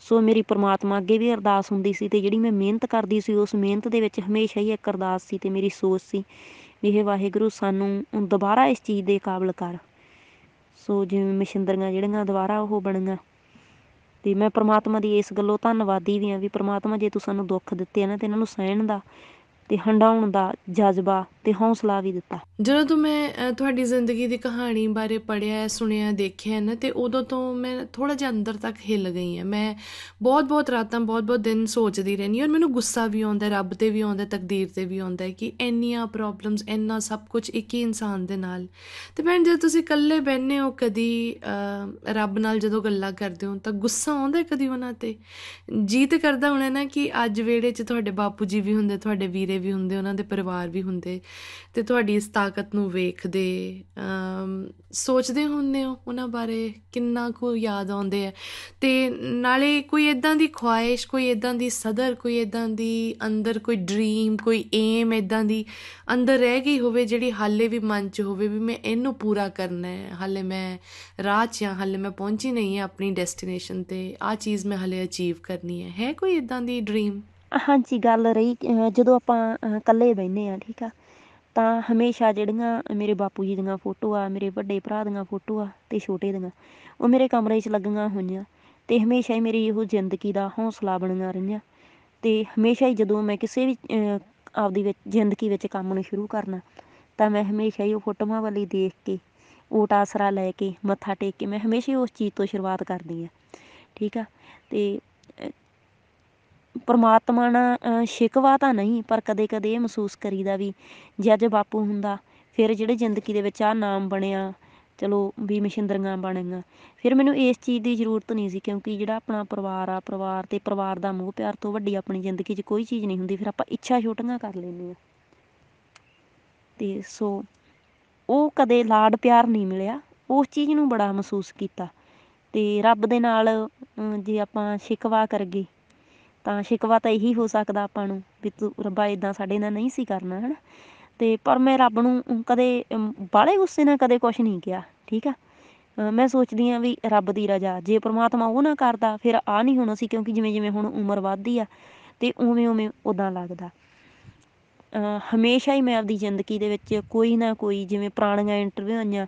ਸੋ ਮੇਰੀ ਪਰਮਾਤਮਾ ਅੱਗੇ ਵੀ ਅਰਦਾਸ ਹੁੰਦੀ ਸੀ ਤੇ ਜਿਹੜੀ ਮੈਂ ਮਿਹਨਤ ਕਰਦੀ ਸੀ ਉਸ ਮਿਹਨਤ ਦੇ ਵਿੱਚ ਹਮੇਸ਼ਾ ਹੀ ਇੱਕ ਅਰਦਾਸ ਸੀ ਤੇ ਮੇਰੀ ਸੋਚ ਸੀ ਵੀ ਇਹ ਵਾਹਿਗੁਰੂ ਸਾਨੂੰ ਦੁਬਾਰਾ ਇਸ ਚੀਜ਼ ਦੇ ਕਾਬਿਲ ਕਰ ਸੋ ਜਿਵੇਂ ਮਸ਼ਿੰਦਰੀਆਂ ਜਿਹੜੀਆਂ ਦੁਬਾਰਾ ਉਹ ਬਣੀਆਂ ਅਤੇ ਮੈਂ ਪਰਮਾਤਮਾ ਦੀ ਇਸ ਗੱਲੋਂ ਧੰਨਵਾਦੀ ਵੀ ਹਾਂ ਵੀ ਪਰਮਾਤਮਾ ਜੇ ਤੂੰ ਸਾਨੂੰ ਦੁੱਖ ਦਿੱਤੇ ਆ ਨਾ ਅਤੇ ਇਹਨਾਂ ਨੂੰ ਸਹਿਣ ਦਾ ਤੇ ਹੰਡਾਉਣ ਦਾ ਜਜ਼ਬਾ ਤੇ ਹੌਸਲਾ ਵੀ ਦਿੱਤਾ ਜਦੋਂ ਤੋਂ ਮੈਂ ਤੁਹਾਡੀ ਜ਼ਿੰਦਗੀ ਦੀ ਕਹਾਣੀ ਬਾਰੇ ਪੜਿਆ ਸੁਣਿਆ ਦੇਖਿਆ ਨਾ ਤੇ ਉਦੋਂ ਤੋਂ ਮੈਂ ਥੋੜਾ ਜਿਹਾ ਅੰਦਰ ਤੱਕ ਹਿੱਲ ਗਈ ਹਾਂ ਮੈਂ ਬਹੁਤ-ਬਹੁਤ ਰਾਤਾਂ ਬਹੁਤ-ਬਹੁਤ ਦਿਨ ਸੋਚਦੀ ਰਹਿੰਦੀ ਹਾਂ ਔਰ ਮੈਨੂੰ ਗੁੱਸਾ ਵੀ ਆਉਂਦਾ ਰੱਬ ਤੇ ਵੀ ਆਉਂਦਾ ਤਕਦੀਰ ਤੇ ਵੀ ਆਉਂਦਾ ਕਿ ਇੰਨੀਆਂ ਪ੍ਰੋਬਲਮਸ ਇੰਨਾ ਸਭ ਕੁਝ ਇੱਕ ਹੀ ਇਨਸਾਨ ਦੇ ਨਾਲ ਤੇ ਮੈਂ ਜਦ ਤੁਸੀਂ ਇਕੱਲੇ ਬੈੰਨੇ ਹੋ ਕਦੀ ਰੱਬ ਨਾਲ ਜਦੋਂ ਗੱਲਾਂ ਕਰਦੇ ਹੋ ਤਾਂ ਗੁੱਸਾ ਆਉਂਦਾ ਕਦੀ ਉਹਨਾਂ ਤੇ ਜੀਤ ਕਰਦਾ ਹੋਣਾ ਨਾ ਕਿ ਅੱਜ ਵੇੜੇ 'ਚ ਤੁਹਾਡੇ ਬਾਪੂ ਜੀ ਵੀ ਹੁੰਦੇ ਤੁਹਾਡੇ ਵੀਰੇ ਬੱਚੇ ਵੀ ਹੁੰਦੇ ਉਹਨਾਂ ਦੇ ਪਰਿਵਾਰ ਵੀ ਹੁੰਦੇ ਤੇ ਤੁਹਾਡੀ ਇਸ ਤਾਕਤ ਨੂੰ ਵੇਖਦੇ ਸੋਚਦੇ ਹੁੰਦੇ ਹੋ ਉਹਨਾਂ ਬਾਰੇ ਕਿੰਨਾ ਕੁ ਯਾਦ ਆਉਂਦੇ ਆ ਤੇ ਨਾਲੇ ਕੋਈ ਇਦਾਂ ਦੀ ਖੁਆਇਸ਼ ਕੋਈ ਇਦਾਂ ਦੀ ਸਦਰ ਕੋਈ ਇਦਾਂ ਦੀ ਅੰਦਰ ਕੋਈ ਡ੍ਰੀਮ ਕੋਈ ਏਮ ਇਦਾਂ ਦੀ ਅੰਦਰ ਰਹਿ ਗਈ ਹੋਵੇ ਜਿਹੜੀ ਹਾਲੇ ਵੀ ਮਨ 'ਚ ਹੋਵੇ ਵੀ ਮੈਂ ਇਹਨੂੰ ਪੂਰਾ ਕਰਨਾ ਹੈ ਹਾਲੇ ਮੈਂ ਰਾਹ 'ਚ ਹਾਂ ਹਾਲੇ ਮੈਂ ਪਹੁੰਚੀ ਨਹੀਂ ਹਾਂ ਆਪਣੀ ਡੈਸਟੀਨੇਸ਼ਨ ਤੇ ਆ ਚੀਜ਼ ਮੈਂ ਹਾਲੇ ਅਚੀਵ ਕਰਨੀ ਹੈ ਹੈ ਕੋਈ ਇਦਾਂ ਦੀ ਡ੍ਰੀਮ ਹਾਂਜੀ ਗੱਲ ਰਹੀ ਜਦੋਂ ਆਪਾਂ ਇਕੱਲੇ ਬਹਿੰਦੇ ਹਾਂ ਠੀਕ ਆ ਤਾਂ ਹਮੇਸ਼ਾ ਜਿਹੜੀਆਂ ਮੇਰੇ ਬਾਪੂ ਜੀ ਦੀਆਂ ਫੋਟੋ ਆ ਮੇਰੇ ਵੱਡੇ ਭਰਾ ਦੀਆਂ ਫੋਟੋ ਆ ਅਤੇ ਛੋਟੇ ਦੀਆਂ ਉਹ ਮੇਰੇ ਕਮਰੇ 'ਚ ਲੱਗੀਆਂ ਹੋਈਆਂ ਅਤੇ ਹਮੇਸ਼ਾ ਹੀ ਮੇਰੀ ਇਹੋ ਜ਼ਿੰਦਗੀ ਦਾ ਹੌਸਲਾ ਬਣੀਆਂ ਰਹੀਆਂ ਅਤੇ ਹਮੇਸ਼ਾ ਹੀ ਜਦੋਂ ਮੈਂ ਕਿਸੇ ਵੀ ਆਪਦੀ ਵਿੱਚ ਜ਼ਿੰਦਗੀ ਵਿੱਚ ਕੰਮ ਨੂੰ ਸ਼ੁਰੂ ਕਰਨਾ ਤਾਂ ਮੈਂ ਹਮੇਸ਼ਾ ਹੀ ਉਹ ਫੋਟੋਆਂ ਵਾਲੀ ਦੇਖ ਕੇ ਓਟ ਆਸਰਾ ਲੈ ਕੇ ਮੱਥਾ ਟੇਕ ਕੇ ਮੈਂ ਹਮੇਸ਼ਾ ਹੀ ਉਸ ਚੀਜ਼ ਤੋਂ ਸ਼ੁਰੂਆਤ ਕਰਦੀ ਹਾਂ ਠੀਕ ਆ ਅਤੇ ਪਰਮਾਤਮਾ ਨਾਲ ਸ਼ਿਕਵਾ ਤਾਂ ਨਹੀਂ ਪਰ ਕਦੇ ਕਦੇ ਇਹ ਮਹਿਸੂਸ ਕਰੀਦਾ ਵੀ ਜੇ ਅੱਜ ਬਾਪੂ ਹੁੰਦਾ ਫਿਰ ਜਿਹੜੇ ਜ਼ਿੰਦਗੀ ਦੇ ਵਿੱਚ ਆਹ ਨਾਮ ਬਣਿਆ ਚਲੋ ਵੀ ਮਸ਼ਿੰਦਰੀਆਂ ਬਣ ਗਈਆਂ ਫਿਰ ਮੈਨੂੰ ਇਸ ਚੀਜ਼ ਦੀ ਜ਼ਰੂਰਤ ਨਹੀਂ ਸੀ ਕਿਉਂਕਿ ਜਿਹੜਾ ਆਪਣਾ ਪਰਿਵਾਰ ਆ ਪਰਿਵਾਰ ਤੇ ਪਰਿਵਾਰ ਦਾ ਮੋਹ ਪਿਆਰ ਤੋਂ ਵੱਡੀ ਆਪਣੀ ਜ਼ਿੰਦਗੀ 'ਚ ਕੋਈ ਚੀਜ਼ ਨਹੀਂ ਹੁੰਦੀ ਫਿਰ ਆਪਾਂ ਇੱਛਾ ਛੋਟੀਆਂ ਕਰ ਲੈਂਦੇ ਆ ਤੇ ਸੋ ਉਹ ਕਦੇ ਲਾਡ ਪਿਆਰ ਨਹੀਂ ਮਿਲਿਆ ਉਸ ਚੀਜ਼ ਨੂੰ ਬੜਾ ਮਹਿਸੂਸ ਕੀਤਾ ਤੇ ਰੱਬ ਦੇ ਨਾਲ ਜੇ ਆਪਾਂ ਸ਼ਿਕਵਾ ਕਰ ਗਏ ਤਾਂ ਸ਼ਿਕਵਾ ਤਾਂ ਇਹੀ ਹੋ ਸਕਦਾ ਆਪਾਂ ਨੂੰ ਵੀ ਤੂੰ ਰੱਬਾ ਇਦਾਂ ਸਾਡੇ ਨਾਲ ਨਹੀਂ ਸੀ ਕਰਨਾ ਹਨਾ ਤੇ ਪਰ ਮੈਂ ਰੱਬ ਨੂੰ ਕਦੇ ਬਾਲੇ ਗੁੱਸੇ ਨਾਲ ਕਦੇ ਕੁਝ ਨਹੀਂ ਕਿਹਾ ਠੀਕ ਆ ਮੈਂ ਸੋਚਦੀ ਆ ਵੀ ਰੱਬ ਦੀ ਰਜ਼ਾ ਜੇ ਪ੍ਰਮਾਤਮਾ ਉਹ ਨਾ ਕਰਦਾ ਫਿਰ ਆ ਨਹੀਂ ਹੋਣਾ ਸੀ ਕਿਉਂਕਿ ਜਿਵੇਂ ਜਿਵੇਂ ਹੁਣ ਉਮਰ ਵੱਧਦੀ ਆ ਤੇ ਉਵੇਂ ਉਵੇਂ ਉਦਾਂ ਲੱਗਦਾ ਹਮੇਸ਼ਾ ਹੀ ਮੈਂ ਆਪਦੀ ਜ਼ਿੰਦਗੀ ਦੇ ਵਿੱਚ ਕੋਈ ਨਾ ਕੋਈ ਜਿਵੇਂ ਪੁਰਾਣੀਆਂ ਇੰਟਰਵਿਊਆਂ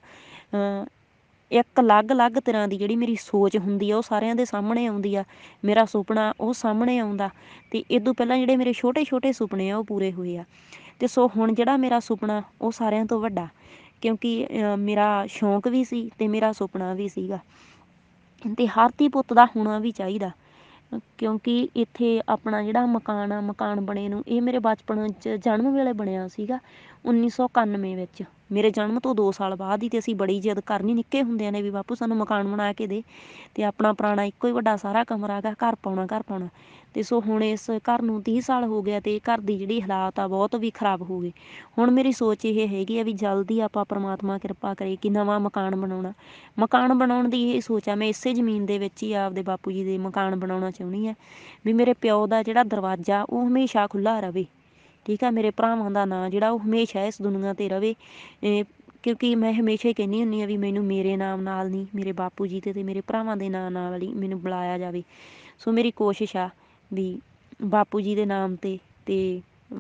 ਇੱਕ ਅਲੱਗ-ਅਲੱਗ ਤਰ੍ਹਾਂ ਦੀ ਜਿਹੜੀ ਮੇਰੀ ਸੋਚ ਹੁੰਦੀ ਆ ਉਹ ਸਾਰਿਆਂ ਦੇ ਸਾਹਮਣੇ ਆਉਂਦੀ ਆ ਮੇਰਾ ਸੁਪਨਾ ਉਹ ਸਾਹਮਣੇ ਆਉਂਦਾ ਤੇ ਇਹ ਤੋਂ ਪਹਿਲਾਂ ਜਿਹੜੇ ਮੇਰੇ ਛੋਟੇ-ਛੋਟੇ ਸੁਪਨੇ ਆ ਉਹ ਪੂਰੇ ਹੋਏ ਆ ਤੇ ਸੋ ਹੁਣ ਜਿਹੜਾ ਮੇਰਾ ਸੁਪਨਾ ਉਹ ਸਾਰਿਆਂ ਤੋਂ ਵੱਡਾ ਕਿਉਂਕਿ ਮੇਰਾ ਸ਼ੌਂਕ ਵੀ ਸੀ ਤੇ ਮੇਰਾ ਸੁਪਨਾ ਵੀ ਸੀਗਾ ਤੇ ਹਰ ਧੀ ਪੁੱਤ ਦਾ ਹੋਣਾ ਵੀ ਚਾਹੀਦਾ ਕਿਉਂਕਿ ਇੱਥੇ ਆਪਣਾ ਜਿਹੜਾ ਮਕਾਨ ਆ ਮਕਾਨ ਬਣੇ ਨੂੰ ਇਹ ਮੇਰੇ ਬਚਪਨ 'ਚ ਜਨਮ ਵੇਲੇ ਬਣਿਆ ਸੀਗਾ 1991 ਵਿੱਚ ਮੇਰੇ ਜਨਮ ਤੋਂ 2 ਸਾਲ ਬਾਅਦ ਹੀ ਤੇ ਅਸੀਂ ਬੜੀ ਜਿੱਦ ਕਰਨੀ ਨਿੱਕੇ ਹੁੰਦਿਆਂ ਨੇ ਵੀ ਬਾਪੂ ਸਾਨੂੰ ਮਕਾਨ ਬਣਾ ਕੇ ਦੇ ਤੇ ਆਪਣਾ ਪੁਰਾਣਾ ਇੱਕੋ ਹੀ ਵੱਡਾ ਸਾਰਾ ਕਮਰਾ ਹੈਗਾ ਘਰ ਪਾਉਣਾ ਘਰ ਪਾਉਣਾ ਤੇ ਸੋ ਹੁਣ ਇਸ ਘਰ ਨੂੰ 30 ਸਾਲ ਹੋ ਗਿਆ ਤੇ ਘਰ ਦੀ ਜਿਹੜੀ ਹਾਲਾਤ ਆ ਬਹੁਤ ਵੀ ਖਰਾਬ ਹੋ ਗਏ ਹੁਣ ਮੇਰੀ ਸੋਚ ਇਹ ਹੈਗੀ ਆ ਵੀ ਜਲਦੀ ਆਪਾਂ ਪ੍ਰਮਾਤਮਾ ਕਿਰਪਾ ਕਰੇ ਕਿ ਨਵਾਂ ਮਕਾਨ ਬਣਾਉਣਾ ਮਕਾਨ ਬਣਾਉਣ ਦੀ ਇਹ ਸੋਚ ਆ ਮੈਂ ਇਸੇ ਜ਼ਮੀਨ ਦੇ ਵਿੱਚ ਹੀ ਆਪਦੇ ਬਾਪੂ ਜੀ ਦੇ ਮਕਾਨ ਬਣਾਉਣਾ ਚਾਹੁੰਦੀ ਆ ਵੀ ਮੇਰੇ ਪਿਓ ਦਾ ਜਿਹੜਾ ਦਰਵਾਜ਼ਾ ਉਹ ਹਮੇਸ਼ਾ ਖੁੱਲਾ ਰਵੇ ਠੀਕ ਆ ਮੇਰੇ ਭਰਾਵਾਂ ਦਾ ਨਾਂ ਜਿਹੜਾ ਉਹ ਹਮੇਸ਼ਾ ਇਸ ਦੁਨੀਆ ਤੇ ਰਵੇ ਕਿਉਂਕਿ ਮੈਂ ਹਮੇਸ਼ਾ ਹੀ ਕਹਿੰਦੀ ਹੁੰਨੀ ਆ ਵੀ ਮੈਨੂੰ ਮੇਰੇ ਨਾਮ ਨਾਲ ਨਹੀਂ ਮੇਰੇ ਬਾਪੂ ਜੀ ਤੇ ਤੇ ਮੇਰੇ ਭਰਾਵਾਂ ਦੇ ਨਾਂ ਨਾਲ ਹੀ ਮੈਨੂੰ ਬੁਲਾਇਆ ਜਾਵੇ ਸੋ ਮੇਰੀ ਕੋਸ਼ਿਸ਼ ਆ ਵੀ ਬਾਪੂ ਜੀ ਦੇ ਨਾਮ ਤੇ ਤੇ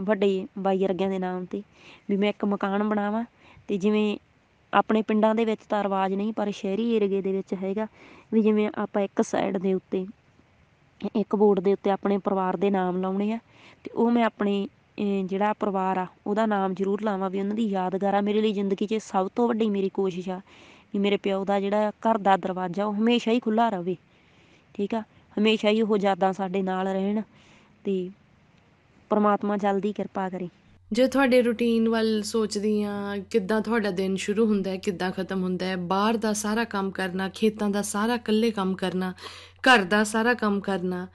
ਵੱਡੇ ਬਾਈ ਵਰਗਿਆਂ ਦੇ ਨਾਮ ਤੇ ਵੀ ਮੈਂ ਇੱਕ ਮਕਾਨ ਬਣਾਵਾਂ ਤੇ ਜਿਵੇਂ ਆਪਣੇ ਪਿੰਡਾਂ ਦੇ ਵਿੱਚ ਤਾਂ ਰਵਾਜ ਨਹੀਂ ਪਰ ਸ਼ਹਿਰੀ ਏਰੀਏ ਦੇ ਵਿੱਚ ਹੈਗਾ ਵੀ ਜਿਵੇਂ ਆਪਾਂ ਇੱਕ ਸਾਈਡ ਦੇ ਉੱਤੇ ਇੱਕ ਬੋਰਡ ਦੇ ਉੱਤੇ ਆਪਣੇ ਪਰਿਵਾਰ ਦੇ ਨਾਮ ਲਾਉਣੇ ਆ ਤੇ ਉਹ ਮੈਂ ਆਪਣੇ ਜਿਹੜਾ ਪਰਿਵਾਰ ਆ ਉਹਦਾ ਨਾਮ ਜ਼ਰੂਰ ਲਾਵਾਂ ਵੀ ਉਹਨਾਂ ਦੀ ਯਾਦਗਾਰ ਆ ਮੇਰੇ ਲਈ ਜ਼ਿੰਦਗੀ 'ਚ ਸਭ ਤੋਂ ਵੱਡੀ ਮੇਰੀ ਕੋਸ਼ਿਸ਼ ਆ ਕਿ ਮੇਰੇ ਪਿਓ ਦਾ ਜਿਹੜਾ ਘਰ ਦਾ ਦਰਵਾਜ਼ਾ ਉਹ ਹਮੇਸ਼ਾ ਹੀ ਖੁੱਲ੍ਹਾ ਰਹੇ ਠੀਕ ਆ ਹਮੇਸ਼ਾ ਹੀ ਉਹ ਯਾਦਾਂ ਸਾਡੇ ਨਾਲ ਰਹਿਣ ਤੇ ਪਰਮਾਤਮਾ ਜਲਦੀ ਕਿਰਪਾ ਕਰੇ ਜੇ ਤੁਹਾਡੇ ਰੁਟੀਨ ਵੱਲ ਸੋਚਦੀ ਆ ਕਿੱਦਾਂ ਤੁਹਾਡਾ ਦਿਨ ਸ਼ੁਰੂ ਹੁੰਦਾ ਹੈ ਕਿੱਦਾਂ ਖਤਮ ਹੁੰਦਾ ਹੈ ਬਾਹਰ ਦਾ ਸਾਰਾ ਕੰਮ ਕਰਨਾ ਖੇਤਾਂ ਦਾ ਸਾਰਾ ਇਕੱਲੇ ਕੰਮ ਕਰਨਾ ਘਰ ਦਾ ਸਾਰਾ ਕੰਮ ਕਰਨਾ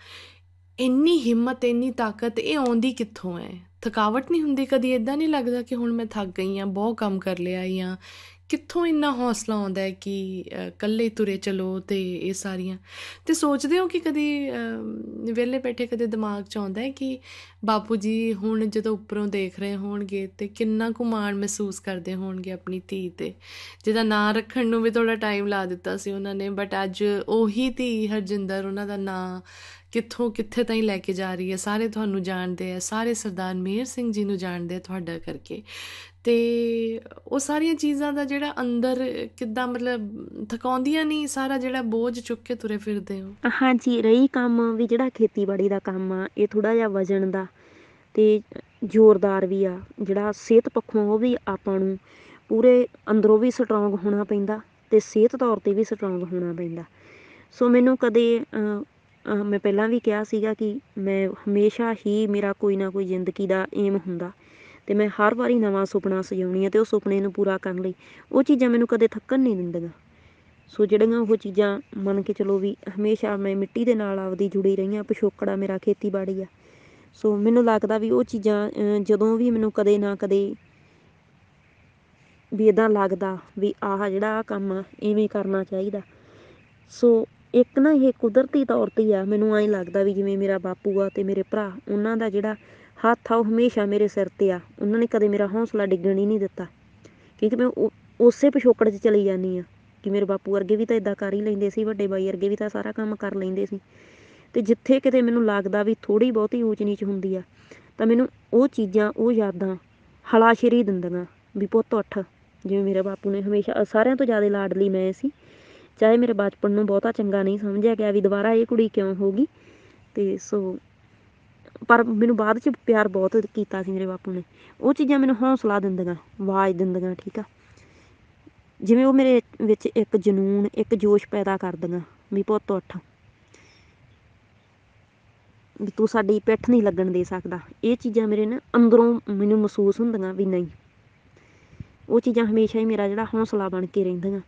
ਇੰਨੀ ਹਿੰਮਤ ਇੰਨੀ ਤਾਕਤ ਇਹ ਆਉਂਦੀ ਕਿੱਥੋਂ ਹੈ ਥਕਾਵਟ ਨਹੀਂ ਹੁੰਦੀ ਕਦੀ ਇਦਾਂ ਨਹੀਂ ਲੱਗਦਾ ਕਿ ਹੁਣ ਮੈਂ ਥੱਕ ਗਈ ਆ ਬਹੁਤ ਕੰਮ ਕਰ ਲਿਆ ਆ ਕਿੱਥੋਂ ਇੰਨਾ ਹੌਸਲਾ ਆਉਂਦਾ ਹੈ ਕਿ ਇਕੱਲੇ ਤੁਰੇ ਚਲੋ ਤੇ ਇਹ ਸਾਰੀਆਂ ਤੇ ਸੋਚਦੇ ਹੋ ਕਿ ਕਦੀ ਵਿਹਲੇ ਬੈਠੇ ਕਦੇ ਦਿਮਾਗ 'ਚ ਆਉਂਦਾ ਹੈ ਕਿ ਬਾਪੂ ਜੀ ਹੁਣ ਜਦੋਂ ਉੱਪਰੋਂ ਦੇਖ ਰਹੇ ਹੋਣਗੇ ਤੇ ਕਿੰਨਾ ਕੁ ਮਾਣ ਮਹਿਸੂਸ ਕਰਦੇ ਹੋਣਗੇ ਆਪਣੀ ਧੀ ਤੇ ਜਿਹਦਾ ਨਾਂ ਰੱਖਣ ਨੂੰ ਵੀ ਥੋੜਾ ਟਾਈਮ ਲਾ ਦਿੱਤਾ ਸੀ ਉਹਨਾਂ ਨੇ ਬਟ ਅੱਜ ਉਹੀ ਧੀ ਹਰਜਿੰਦਰ ਉਹਨਾਂ ਦਾ ਨਾਂ ਕਿੱਥੋਂ ਕਿੱਥੇ ਤਾਈਂ ਲੈ ਕੇ ਜਾ ਰਹੀ ਹੈ ਸਾਰੇ ਤੁਹਾਨੂੰ ਜਾਣਦੇ ਆ ਸਾਰੇ ਸਰਦਾਰ ਮੇਰ ਸਿੰਘ ਜੀ ਨੂੰ ਜਾਣਦੇ ਆ ਤੁਹਾਡਾ ਕਰਕੇ ਤੇ ਉਹ ਸਾਰੀਆਂ ਚੀਜ਼ਾਂ ਦਾ ਜਿਹੜਾ ਅੰਦਰ ਕਿੱਦਾਂ ਮਤਲਬ ਥਕਾਉਂਦੀਆਂ ਨਹੀਂ ਸਾਰਾ ਜਿਹੜਾ ਬੋਝ ਚੁੱਕ ਕੇ ਤੁਰੇ ਫਿਰਦੇ ਹੋ ਹਾਂਜੀ ਰਹੀ ਕੰਮ ਵੀ ਜਿਹੜਾ ਖੇਤੀਬਾੜੀ ਦਾ ਕੰਮ ਆ ਇਹ ਥੋੜਾ ਜਿਹਾ ਵਜਨ ਦਾ ਤੇ ਜ਼ੋਰਦਾਰ ਵੀ ਆ ਜਿਹੜਾ ਸਿਹਤ ਪੱਖੋਂ ਉਹ ਵੀ ਆਪਾਂ ਨੂੰ ਪੂਰੇ ਅੰਦਰੋਂ ਵੀ ਸਟਰੋਂਗ ਹੋਣਾ ਪੈਂਦਾ ਤੇ ਸਿਹਤ ਤੌਰ ਤੇ ਵੀ ਸਟਰੋਂਗ ਹੋਣਾ ਪੈਂਦਾ ਸੋ ਮੈਨੂੰ ਕਦੇ ਮੈਂ ਪਹਿਲਾਂ ਵੀ ਕਿਹਾ ਸੀਗਾ ਕਿ ਮੈਂ ਹਮੇਸ਼ਾ ਹੀ ਮੇਰਾ ਕੋਈ ਨਾ ਕੋਈ ਜ਼ਿੰਦਗੀ ਦਾ ਏਮ ਹੁੰਦਾ ਤੇ ਮੈਂ ਹਰ ਵਾਰੀ ਨਵਾਂ ਸੁਪਨਾ ਸਜਾਉਣੀ ਹੈ ਤੇ ਉਹ ਸੁਪਨੇ ਨੂੰ ਪੂਰਾ ਕਰਨ ਲਈ ਉਹ ਚੀਜ਼ਾਂ ਮੈਨੂੰ ਕਦੇ ਥੱਕਣ ਨਹੀਂ ਦਿੰਦੀਆਂ ਸੋ ਜਿਹੜੀਆਂ ਉਹ ਚੀਜ਼ਾਂ ਮੰਨ ਕੇ ਚਲੋ ਵੀ ਹਮੇਸ਼ਾ ਮੈਂ ਮਿੱਟੀ ਦੇ ਨਾਲ ਆਪਦੀ ਜੁੜੀ ਰਹੀ ਹਾਂ ਪਿਛੋਕੜਾ ਮੇਰਾ ਖੇਤੀਬਾੜੀ ਆ ਸੋ ਮੈਨੂੰ ਲੱਗਦਾ ਵੀ ਉਹ ਚੀਜ਼ਾਂ ਜਦੋਂ ਵੀ ਮੈਨੂੰ ਕਦੇ ਨਾ ਕਦੇ ਵੀ ਇਦਾਂ ਲੱਗਦਾ ਵੀ ਆਹ ਜਿਹੜਾ ਆ ਕੰਮ ਇਵੇਂ ਕਰਨਾ ਚਾਹੀਦਾ ਸੋ ਇੱਕ ਨਾ ਇਹ ਕੁਦਰਤੀ ਤੌਰ 'ਤੇ ਆ ਮੈਨੂੰ ਐਂ ਲੱਗਦਾ ਵੀ ਜਿਵੇਂ ਮੇਰਾ ਬਾਪੂ ਆ ਤੇ ਮੇਰੇ ਭਰਾ ਉਹਨਾਂ ਦਾ ਜਿਹੜਾ ਹੱਥ ਆ ਉਹ ਹਮੇਸ਼ਾ ਮੇਰੇ ਸਿਰ 'ਤੇ ਆ ਉਹਨਾਂ ਨੇ ਕਦੇ ਮੇਰਾ ਹੌਸਲਾ ਡਿੱਗਣ ਹੀ ਨਹੀਂ ਦਿੱਤਾ ਕਿਉਂਕਿ ਮੈਂ ਉਸੇ ਪਿਛੋਕੜ 'ਚ ਚਲੀ ਜਾਂਦੀ ਆ ਕਿ ਮੇਰੇ ਬਾਪੂ ਵਰਗੇ ਵੀ ਤਾਂ ਇਦਾਂ ਕਰ ਹੀ ਲੈਂਦੇ ਸੀ ਵੱਡੇ ਬਾਈ ਵਰਗੇ ਵੀ ਤਾਂ ਸਾਰਾ ਕੰਮ ਕਰ ਲੈਂਦੇ ਸੀ ਤੇ ਜਿੱਥੇ ਕਿਤੇ ਮੈਨੂੰ ਲੱਗਦਾ ਵੀ ਥੋੜੀ ਬਹੁਤੀ ਊਚ ਨੀਚ ਹੁੰਦੀ ਆ ਤਾਂ ਮੈਨੂੰ ਉਹ ਚੀਜ਼ਾਂ ਉਹ ਯਾਦਾਂ ਹਲਾਸ਼ੇਰੀ ਦਿੰਦੀਆਂ ਵੀ ਪੁੱਤ ਉੱਠ ਜਿਵੇਂ ਮੇਰੇ ਬਾਪੂ ਨੇ ਹਮੇਸ਼ਾ ਸਾਰਿਆਂ ਤੋਂ ਜ਼ਿਆਦਾ ਲਾਡਲੀ ਮੈਂ ਸੀ ਚਾਹੇ ਮੇਰੇ ਬਚਪਨ ਨੂੰ ਬਹੁਤਾ ਚੰਗਾ ਨਹੀਂ ਸਮਝਿਆ ਗਿਆ ਵੀ ਦੁਬਾਰਾ ਇਹ ਕੁੜੀ ਕਿਉਂ ਹੋ ਗਈ ਤੇ ਸੋ ਪਰ ਮੈਨੂੰ ਬਾਅਦ ਚ ਪਿਆਰ ਬਹੁਤ ਕੀਤਾ ਸੀ ਮੇਰੇ ਬਾਪੂ ਨੇ ਉਹ ਚੀਜ਼ਾਂ ਮੈਨੂੰ ਹੌਸਲਾ ਦਿੰਦੀਆਂ ਆਵਾਜ਼ ਦਿੰਦੀਆਂ ਠੀਕ ਆ ਜਿਵੇਂ ਉਹ ਮੇਰੇ ਵਿੱਚ ਇੱਕ ਜਨੂਨ ਇੱਕ ਜੋਸ਼ ਪੈਦਾ ਕਰਦੀਆਂ ਵੀ ਪੁੱਤ ਉੱਠ ਵੀ ਤੂੰ ਸਾਡੀ ਪਿੱਠ ਨਹੀਂ ਲੱਗਣ ਦੇ ਸਕਦਾ ਇਹ ਚੀਜ਼ਾਂ ਮੇਰੇ ਨਾ ਅੰਦਰੋਂ ਮੈਨੂੰ ਮਹਿਸੂਸ ਹੁੰਦੀਆਂ ਵੀ ਨਹੀਂ ਉਹ ਚੀਜ਼ਾਂ ਹਮੇਸ਼ਾ ਹੀ ਮੇਰਾ ਜਿਹੜਾ ਹੌਸਲਾ ਬਣ ਕੇ ਰਹਿੰਦੀਆਂ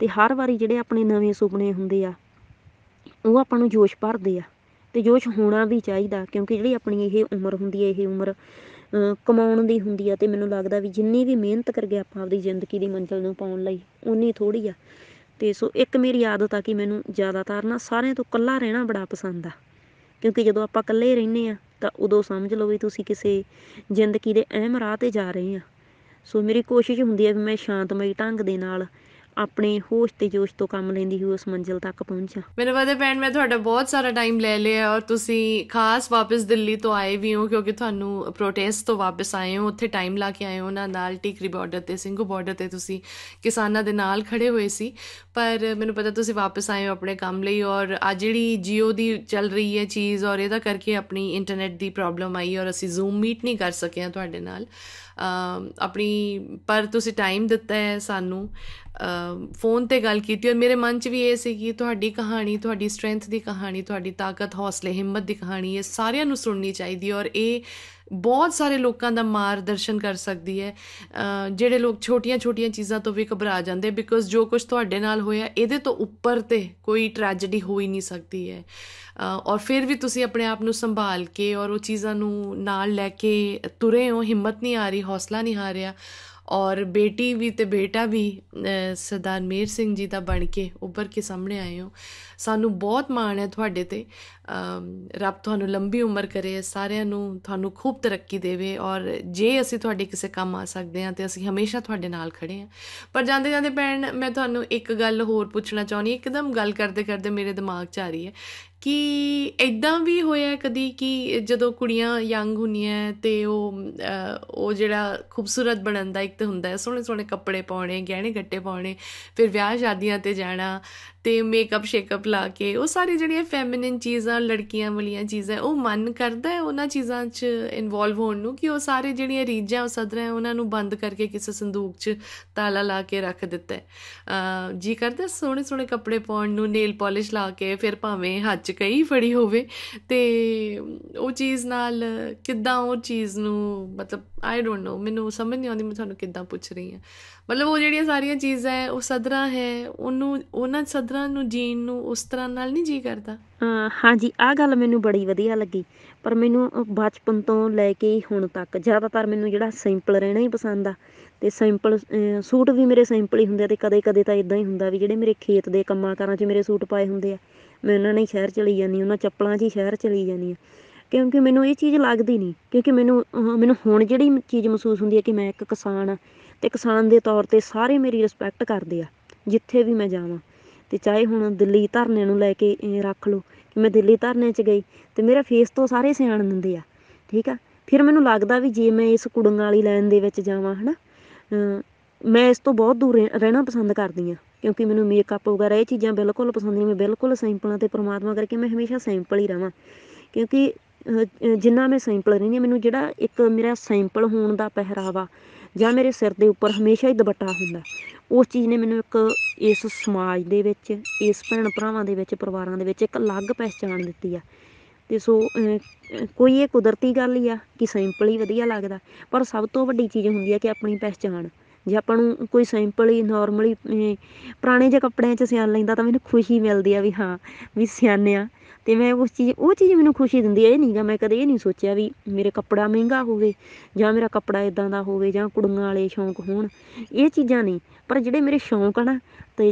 ਅਤੇ ਹਰ ਵਾਰੀ ਜਿਹੜੇ ਆਪਣੇ ਨਵੇਂ ਸੁਪਨੇ ਹੁੰਦੇ ਆ ਉਹ ਆਪਾਂ ਨੂੰ ਜੋਸ਼ ਭਰਦੇ ਆ ਅਤੇ ਜੋਸ਼ ਹੋਣਾ ਵੀ ਚਾਹੀਦਾ ਕਿਉਂਕਿ ਜਿਹੜੀ ਆਪਣੀ ਇਹ ਉਮਰ ਹੁੰਦੀ ਹੈ ਇਹ ਉਮਰ ਕਮਾਉਣ ਦੀ ਹੁੰਦੀ ਆ ਅਤੇ ਮੈਨੂੰ ਲੱਗਦਾ ਵੀ ਜਿੰਨੀ ਵੀ ਮਿਹਨਤ ਕਰਕੇ ਆਪਾਂ ਆਪਦੀ ਜ਼ਿੰਦਗੀ ਦੀ ਮੰਜ਼ਿਲ ਨੂੰ ਪਾਉਣ ਲਈ ਉਨੀ ਥੋੜ੍ਹੀ ਆ ਅਤੇ ਸੋ ਇੱਕ ਮੇਰੀ ਆਦਤ ਆ ਕਿ ਮੈਨੂੰ ਜ਼ਿਆਦਾਤਰ ਨਾ ਸਾਰਿਆਂ ਤੋਂ ਇਕੱਲਾ ਰਹਿਣਾ ਬੜਾ ਪਸੰਦ ਆ ਕਿਉਂਕਿ ਜਦੋਂ ਆਪਾਂ ਇਕੱਲੇ ਰਹਿੰਦੇ ਆ ਤਾਂ ਉਦੋਂ ਸਮਝ ਲਓ ਵੀ ਤੁਸੀਂ ਕਿਸੇ ਜ਼ਿੰਦਗੀ ਦੇ ਅਹਿਮ ਰਾਹ ਤੇ ਜਾ ਰਹੇ ਆ ਸੋ ਮੇਰੀ ਕੋਸ਼ਿਸ਼ ਹੁੰਦੀ ਆ ਵੀ ਮੈਂ ਸ਼ਾਂਤਮਈ ਢੰਗ ਦੇ ਨਾਲ ਆਪਣੇ ਹੋਸ਼ ਤੇ ਜੋਸ਼ ਤੋਂ ਕੰਮ ਲੈਂਦੀ ਹੋਈ ਉਸ ਮੰਜ਼ਿਲ ਤੱਕ ਪਹੁੰਚਾ ਮੇਰੇ ਵਾਦੇ ਭੈਣ ਮੈਂ ਤੁਹਾਡਾ ਬਹੁਤ ਸਾਰਾ ਟਾਈਮ ਲੈ ਲਿਆ ਔਰ ਤੁਸੀਂ ਖਾਸ ਵਾਪਸ ਦਿੱਲੀ ਤੋਂ ਆਏ ਵੀ ਹੋ ਕਿਉਂਕਿ ਤੁਹਾਨੂੰ ਪ੍ਰੋਟੈਸਟ ਤੋਂ ਵਾਪਸ ਆਏ ਹੋ ਉੱਥੇ ਟਾਈਮ ਲਾ ਕੇ ਆਏ ਹੋ ਨਾ ਨਾਲ ਟਿਕਰੀ ਬਾਰਡਰ ਤੇ ਸਿੰਘੂ ਬਾਰਡਰ ਤੇ ਤੁਸੀਂ ਕਿਸਾਨਾਂ ਦੇ ਨਾਲ ਖੜੇ ਹੋਏ ਸੀ ਪਰ ਮੈਨੂੰ ਪਤਾ ਤੁਸੀਂ ਵਾਪਸ ਆਏ ਹੋ ਆਪਣੇ ਕੰਮ ਲਈ ਔਰ ਆ ਜਿਹੜੀ ਜੀਓ ਦੀ ਚੱਲ ਰਹੀ ਹੈ ਚੀਜ਼ ਔਰ ਇਹਦਾ ਕਰਕੇ ਆਪਣੀ ਇੰਟਰਨੈਟ ਦੀ ਪ੍ਰੋਬਲਮ ਆਈ ਔਰ ਅਸੀਂ ਜ਼ੂਮ ਮੀਟ ਨਹੀਂ ਕਰ ਸਕੇ ਆ ਤੁਹਾਡੇ ਨਾਲ ਆਪਣੀ ਪਰ ਤੁਸੀਂ ਟਾਈਮ ਦਿੱਤਾ ਹੈ ਸਾਨੂੰ ਫੋਨ ਤੇ ਗੱਲ ਕੀਤੀ ਔਰ ਮੇਰੇ ਮਨ 'ਚ ਵੀ ਇਹ ਸੀ ਕਿ ਤੁਹਾਡੀ ਕਹਾਣੀ ਤੁਹਾਡੀ ਸਟਰੈਂਥ ਦੀ ਕਹਾਣੀ ਤੁਹਾਡੀ ਤਾਕਤ ਹੌਸਲੇ ਹਿੰਮਤ ਦੀ ਕਹਾਣੀ ਇਹ ਸਾਰਿਆਂ ਨੂੰ ਸੁਣਨੀ ਚਾਹੀਦੀ ਔਰ ਇਹ ਬਹੁਤ ਸਾਰੇ ਲੋਕਾਂ ਦਾ ਮਾਰਗਦਰਸ਼ਨ ਕਰ ਸਕਦੀ ਹੈ ਜਿਹੜੇ ਲੋਕ ਛੋਟੀਆਂ-ਛੋਟੀਆਂ ਚੀਜ਼ਾਂ ਤੋਂ ਵੀ ਘਬਰਾ ਜਾਂਦੇ ਬਿਕੋਜ਼ ਜੋ ਕੁਝ ਤੁਹਾਡੇ ਨਾਲ ਹੋਇਆ ਇਹਦੇ ਤੋਂ ਉੱਪਰ ਤੇ ਕੋਈ ਟ੍ਰੈਜੇਡੀ ਹੋ ਹੀ ਨਹੀਂ ਸਕਦੀ ਹੈ ਔਰ ਫਿਰ ਵੀ ਤੁਸੀਂ ਆਪਣੇ ਆਪ ਨੂੰ ਸੰਭਾਲ ਕੇ ਔਰ ਉਹ ਚੀਜ਼ਾਂ ਨੂੰ ਨਾਲ ਲੈ ਕੇ ਤੁਰੇ ਹੋ ਹਿੰਮਤ ਨਹੀਂ ਆ ਰਹੀ ਹੌਸਲਾ ਨਹੀਂ ਆ ਰਿਹਾ ਔਰ ਬੇਟੀ ਵੀ ਤੇ ਬੇਟਾ ਵੀ ਸਰਦਾਰ ਮੇਰ ਸਿੰਘ ਜੀ ਦਾ ਬਣ ਕੇ ਉੱਪਰ ਕੇ ਸਾਹਮਣੇ ਆਏ ਹੋ ਸਾਨੂੰ ਬਹੁਤ ਮਾਣ ਹੈ ਤੁਹਾਡੇ ਤੇ ਰੱਬ ਤੁਹਾਨੂੰ ਲੰਬੀ ਉਮਰ ਕਰੇ ਸਾਰਿਆਂ ਨੂੰ ਤੁਹਾਨੂੰ ਖੂਬ ਤਰੱਕੀ ਦੇਵੇ ਔਰ ਜੇ ਅਸੀਂ ਤੁਹਾਡੇ ਕਿਸੇ ਕੰਮ ਆ ਸਕਦੇ ਹਾਂ ਤੇ ਅਸੀਂ ਹਮੇਸ਼ਾ ਤੁਹਾਡੇ ਨਾਲ ਖੜੇ ਹਾਂ ਪਰ ਜਾਂਦੇ ਜਾਂਦੇ ਭੈਣ ਮੈਂ ਤੁਹਾਨੂੰ ਇੱਕ ਗੱਲ ਹੋਰ ਪੁੱਛਣਾ ਚਾਹੁੰਦੀ ਇੱਕਦਮ ਗੱਲ ਕਰਦੇ ਕਰਦੇ ਮੇਰੇ ਦਿਮਾਗ 'ਚ ਆ ਰਹੀ ਹੈ ਕਿ ਇਦਾਂ ਵੀ ਹੋਇਆ ਕਦੀ ਕਿ ਜਦੋਂ ਕੁੜੀਆਂ ਯੰਗ ਹੁੰਦੀਆਂ ਤੇ ਉਹ ਉਹ ਜਿਹੜਾ ਖੂਬਸੂਰਤ ਬਣਨ ਦਾ ਇੱਕ ਤੇ ਹੁੰਦਾ ਹੈ ਸੋਹਣੇ ਸੋਹਣੇ ਕੱਪੜੇ ਪਾਉਣੇ ਗਹਿਣੇ ਗੱਟੇ ਪਾਉਣੇ ਫਿਰ ਵਿਆਹ ਸ਼ਾਦੀਆਂ ਤੇ ਜਾਣਾ ਤੇ ਮੇਕਅਪ ਸ਼ੇਕਅਪ ਲਾ ਕੇ ਉਹ ਸਾਰੀ ਜਿਹੜੀਆਂ ਫੈਮਿਨਿਨ ਚੀਜ਼ਾਂ ਲੜਕੀਆਂ ਵਾਲੀਆਂ ਚੀਜ਼ਾਂ ਉਹ ਮਨ ਕਰਦਾ ਹੈ ਉਹਨਾਂ ਚੀਜ਼ਾਂ 'ਚ ਇਨਵੋਲਵ ਹੋਣ ਨੂੰ ਕਿ ਉਹ ਸਾਰੇ ਜਿਹੜੀਆਂ ਰੀਝਾਂ ਉਹ ਸਦਰਾਂ ਉਹਨਾਂ ਨੂੰ ਬੰਦ ਕਰਕੇ ਕਿਸੇ ਸੰਦੂਕ 'ਚ ਤਾਲਾ ਲਾ ਕੇ ਰੱਖ ਦਿੱਤਾ ਹੈ ਜੀ ਕਰਦਾ ਸੋਹਣੇ ਸੋਹਣੇ ਕੱਪੜੇ ਪਾਉਣ ਨੂੰ ਨੇਲ ਪਾਲਿਸ਼ ਲਾ ਕੇ ਫਿਰ ਭਾਵੇਂ ਹੱਥ ਕਈ ਫੜੀ ਹੋਵੇ ਤੇ ਉਹ ਚੀਜ਼ ਨਾਲ ਕਿੱਦਾਂ ਉਹ ਚੀਜ਼ ਨੂੰ ਮਤਲਬ ਆਈ ਡੋਨਟ ਨੋ ਮੈਨੂੰ ਸਮਝ ਨਹੀਂ ਆਉਂਦੀ ਮੈਂ ਤੁਹਾਨੂੰ ਕਿੱਦਾਂ ਪੁੱਛ ਰਹੀ ਹਾਂ ਮਤਲਬ ਉਹ ਜਿਹੜੀਆਂ ਸਾਰੀਆਂ ਚੀਜ਼ਾਂ ਹੈ ਉਹ ਸਦਰਾ ਹੈ ਉਹਨੂੰ ਉਹਨਾਂ ਸਦਰਾਂ ਨੂੰ ਜੀਣ ਨੂੰ ਉਸ ਤਰ੍ਹਾਂ ਨਾਲ ਨਹੀਂ ਜੀ ਕਰਦਾ ਹਾਂ ਹਾਂਜੀ ਆ ਗੱਲ ਮੈਨੂੰ ਬੜੀ ਵਧੀਆ ਲੱਗੀ ਪਰ ਮੈਨੂੰ ਬਚਪਨ ਤੋਂ ਲੈ ਕੇ ਹੁਣ ਤੱਕ ਜ਼ਿਆਦਾਤਰ ਮੈਨੂੰ ਜਿਹੜਾ ਸਿੰਪਲ ਰਹਿਣਾ ਹੀ ਪਸੰਦ ਆ ਤੇ ਸਿੰਪਲ ਸੂਟ ਵੀ ਮੇਰੇ ਸਿੰਪਲ ਹੀ ਹੁੰਦੇ ਆ ਤੇ ਕਦੇ ਕਦੇ ਤਾਂ ਇਦਾਂ ਹੀ ਹੁੰਦਾ ਵੀ ਜਿਹੜੇ ਮੇਰੇ ਖੇਤ ਦੇ ਕੰਮਾਂ ਕਾਰਾਂ 'ਚ ਮੇਰੇ ਸੂਟ ਪਾਏ ਹੁੰਦੇ ਆ ਮੈਂ ਉਹਨਾਂ ਨਾਲ ਹੀ ਸ਼ਹਿਰ ਚਲੀ ਜਾਂਦੀ ਉਹਨਾਂ ਚੱਪਲਾਂ 'ਚ ਹੀ ਸ਼ਹਿਰ ਚਲੀ ਜਾਂਦੀ ਆ ਕਿਉਂਕਿ ਮੈਨੂੰ ਇਹ ਚੀਜ਼ ਲੱਗਦੀ ਨਹੀਂ ਕਿਉਂਕਿ ਮੈਨੂੰ ਮੈਨੂੰ ਹੁਣ ਜਿਹੜੀ ਚੀਜ਼ ਮਹਿਸੂਸ ਹੁੰਦੀ ਹੈ ਕਿ ਮੈਂ ਇੱਕ ਕਿਸਾਨ ਆ ਤੇ ਕਿਸਾਨ ਦੇ ਤੌਰ 'ਤੇ ਸਾਰੇ ਮੇਰੀ ਰਿਸਪੈਕਟ ਕਰਦੇ ਆ ਜਿੱਥੇ ਵੀ ਮੈਂ ਜਾਵਾਂ ਤੇ ਚਾਹੇ ਹੁਣ ਦਿੱਲੀ ਧਰਨੇ ਨੂੰ ਲੈ ਕੇ ਰੱਖ ਲਓ ਕਿ ਮੈਂ ਦਿੱਲੀ ਧਰਨੇ 'ਚ ਗਈ ਤੇ ਮੇਰਾ ਫੇਸ ਤੋਂ ਸਾਰੇ ਸਿਆਣ ਦਿੰਦੇ ਆ ਠੀਕ ਆ ਫਿਰ ਮੈਨੂੰ ਲੱਗਦਾ ਵੀ ਜੇ ਮੈਂ ਇਸ ਕੁੜੰਗ ਵਾਲੀ ਲਾਈਨ ਦੇ ਵਿੱਚ ਜਾਵਾਂ ਹਨਾ ਮੈਂ ਇਸ ਤੋਂ ਬਹੁਤ ਦੂਰ ਰਹਿਣਾ ਪਸੰਦ ਕਰਦੀ ਆ ਕਿਉਂਕਿ ਮੈਨੂੰ ਮੇਕਅਪ ਵਗੈਰਾ ਇਹ ਚੀਜ਼ਾਂ ਬਿਲਕੁਲ ਪਸੰਦ ਨਹੀਂ ਮੈਂ ਬਿਲਕੁਲ ਸਿੰਪਲ ਤੇ ਪਰਮਾਤਮਾ ਕਰਕੇ ਮੈਂ ਹਮੇਸ਼ਾ ਸਿੰਪਲ ਹੀ ਰਹਾ ਕਿਉਂਕਿ ਜਿੰਨਾ ਮੈਂ ਸਿੰਪਲ ਰਹਿੰਦੀ ਹਾਂ ਮੈਨੂੰ ਜਿਹੜਾ ਇੱਕ ਮੇਰਾ ਸਿੰਪਲ ਹੋਣ ਦਾ ਪਹਿਰਾਵਾ ਜਾਂ ਮੇਰੇ ਸਿਰ ਦੇ ਉੱਪਰ ਹਮੇਸ਼ਾ ਹੀ ਦੁਪੱਟਾ ਹੁੰਦਾ ਉਸ ਚੀਜ਼ ਨੇ ਮੈਨੂੰ ਇੱਕ ਇਸ ਸਮਾਜ ਦੇ ਵਿੱਚ ਇਸ ਭੈਣ ਭਰਾਵਾਂ ਦੇ ਵਿੱਚ ਪਰਿਵਾਰਾਂ ਦੇ ਵਿੱਚ ਇੱਕ ਅਲੱਗ ਪਛਾਣ ਦਿੱਤੀ ਆ ਤੇ ਸੋ ਕੋਈ ਇਹ ਕੁਦਰਤੀ ਗੱਲ ਹੀ ਆ ਕਿ ਸਿੰਪਲ ਹੀ ਵਧੀਆ ਲੱਗਦਾ ਪਰ ਸਭ ਤੋਂ ਵੱਡੀ ਚੀਜ਼ ਹੁੰਦੀ ਆ ਕਿ ਆਪਣੀ ਪਛਾਣ ਜੇ ਆਪਾਂ ਨੂੰ ਕੋਈ ਸਿੰਪਲੀ ਹੀ ਪੁਰਾਣੇ ਜਿਹੇ ਕੱਪੜਿਆਂ 'ਚ ਸਿਆਣ ਲੈਂਦਾ ਤਾਂ ਮੈਨੂੰ ਖੁਸ਼ੀ ਮਿਲਦੀ ਆ ਵੀ ਹਾਂ ਵੀ ਸਿਆਣਿਆ ਤੇ ਮੈਂ ਉਸ ਚੀਜ਼ ਉਹ ਚੀਜ਼ ਮੈਨੂੰ ਖੁਸ਼ੀ ਦਿੰਦੀ ਇਹ ਨਹੀਂਗਾ ਮੈਂ ਕਦੇ ਇਹ ਨਹੀਂ ਸੋਚਿਆ ਵੀ ਮੇਰੇ ਕੱਪੜਾ ਮਹਿੰਗਾ ਹੋਵੇ ਜਾਂ ਮੇਰਾ ਕੱਪੜਾ ਇਦਾਂ ਦਾ ਹੋਵੇ ਜਾਂ ਕੁੜੀਆਂ ਵਾਲੇ ਸ਼ੌਂਕ ਹੋਣ ਇਹ ਚੀਜ਼ਾਂ ਨਹੀਂ ਪਰ ਜਿਹੜੇ ਮੇਰੇ ਸ਼ੌਂਕ ਆ ਨਾ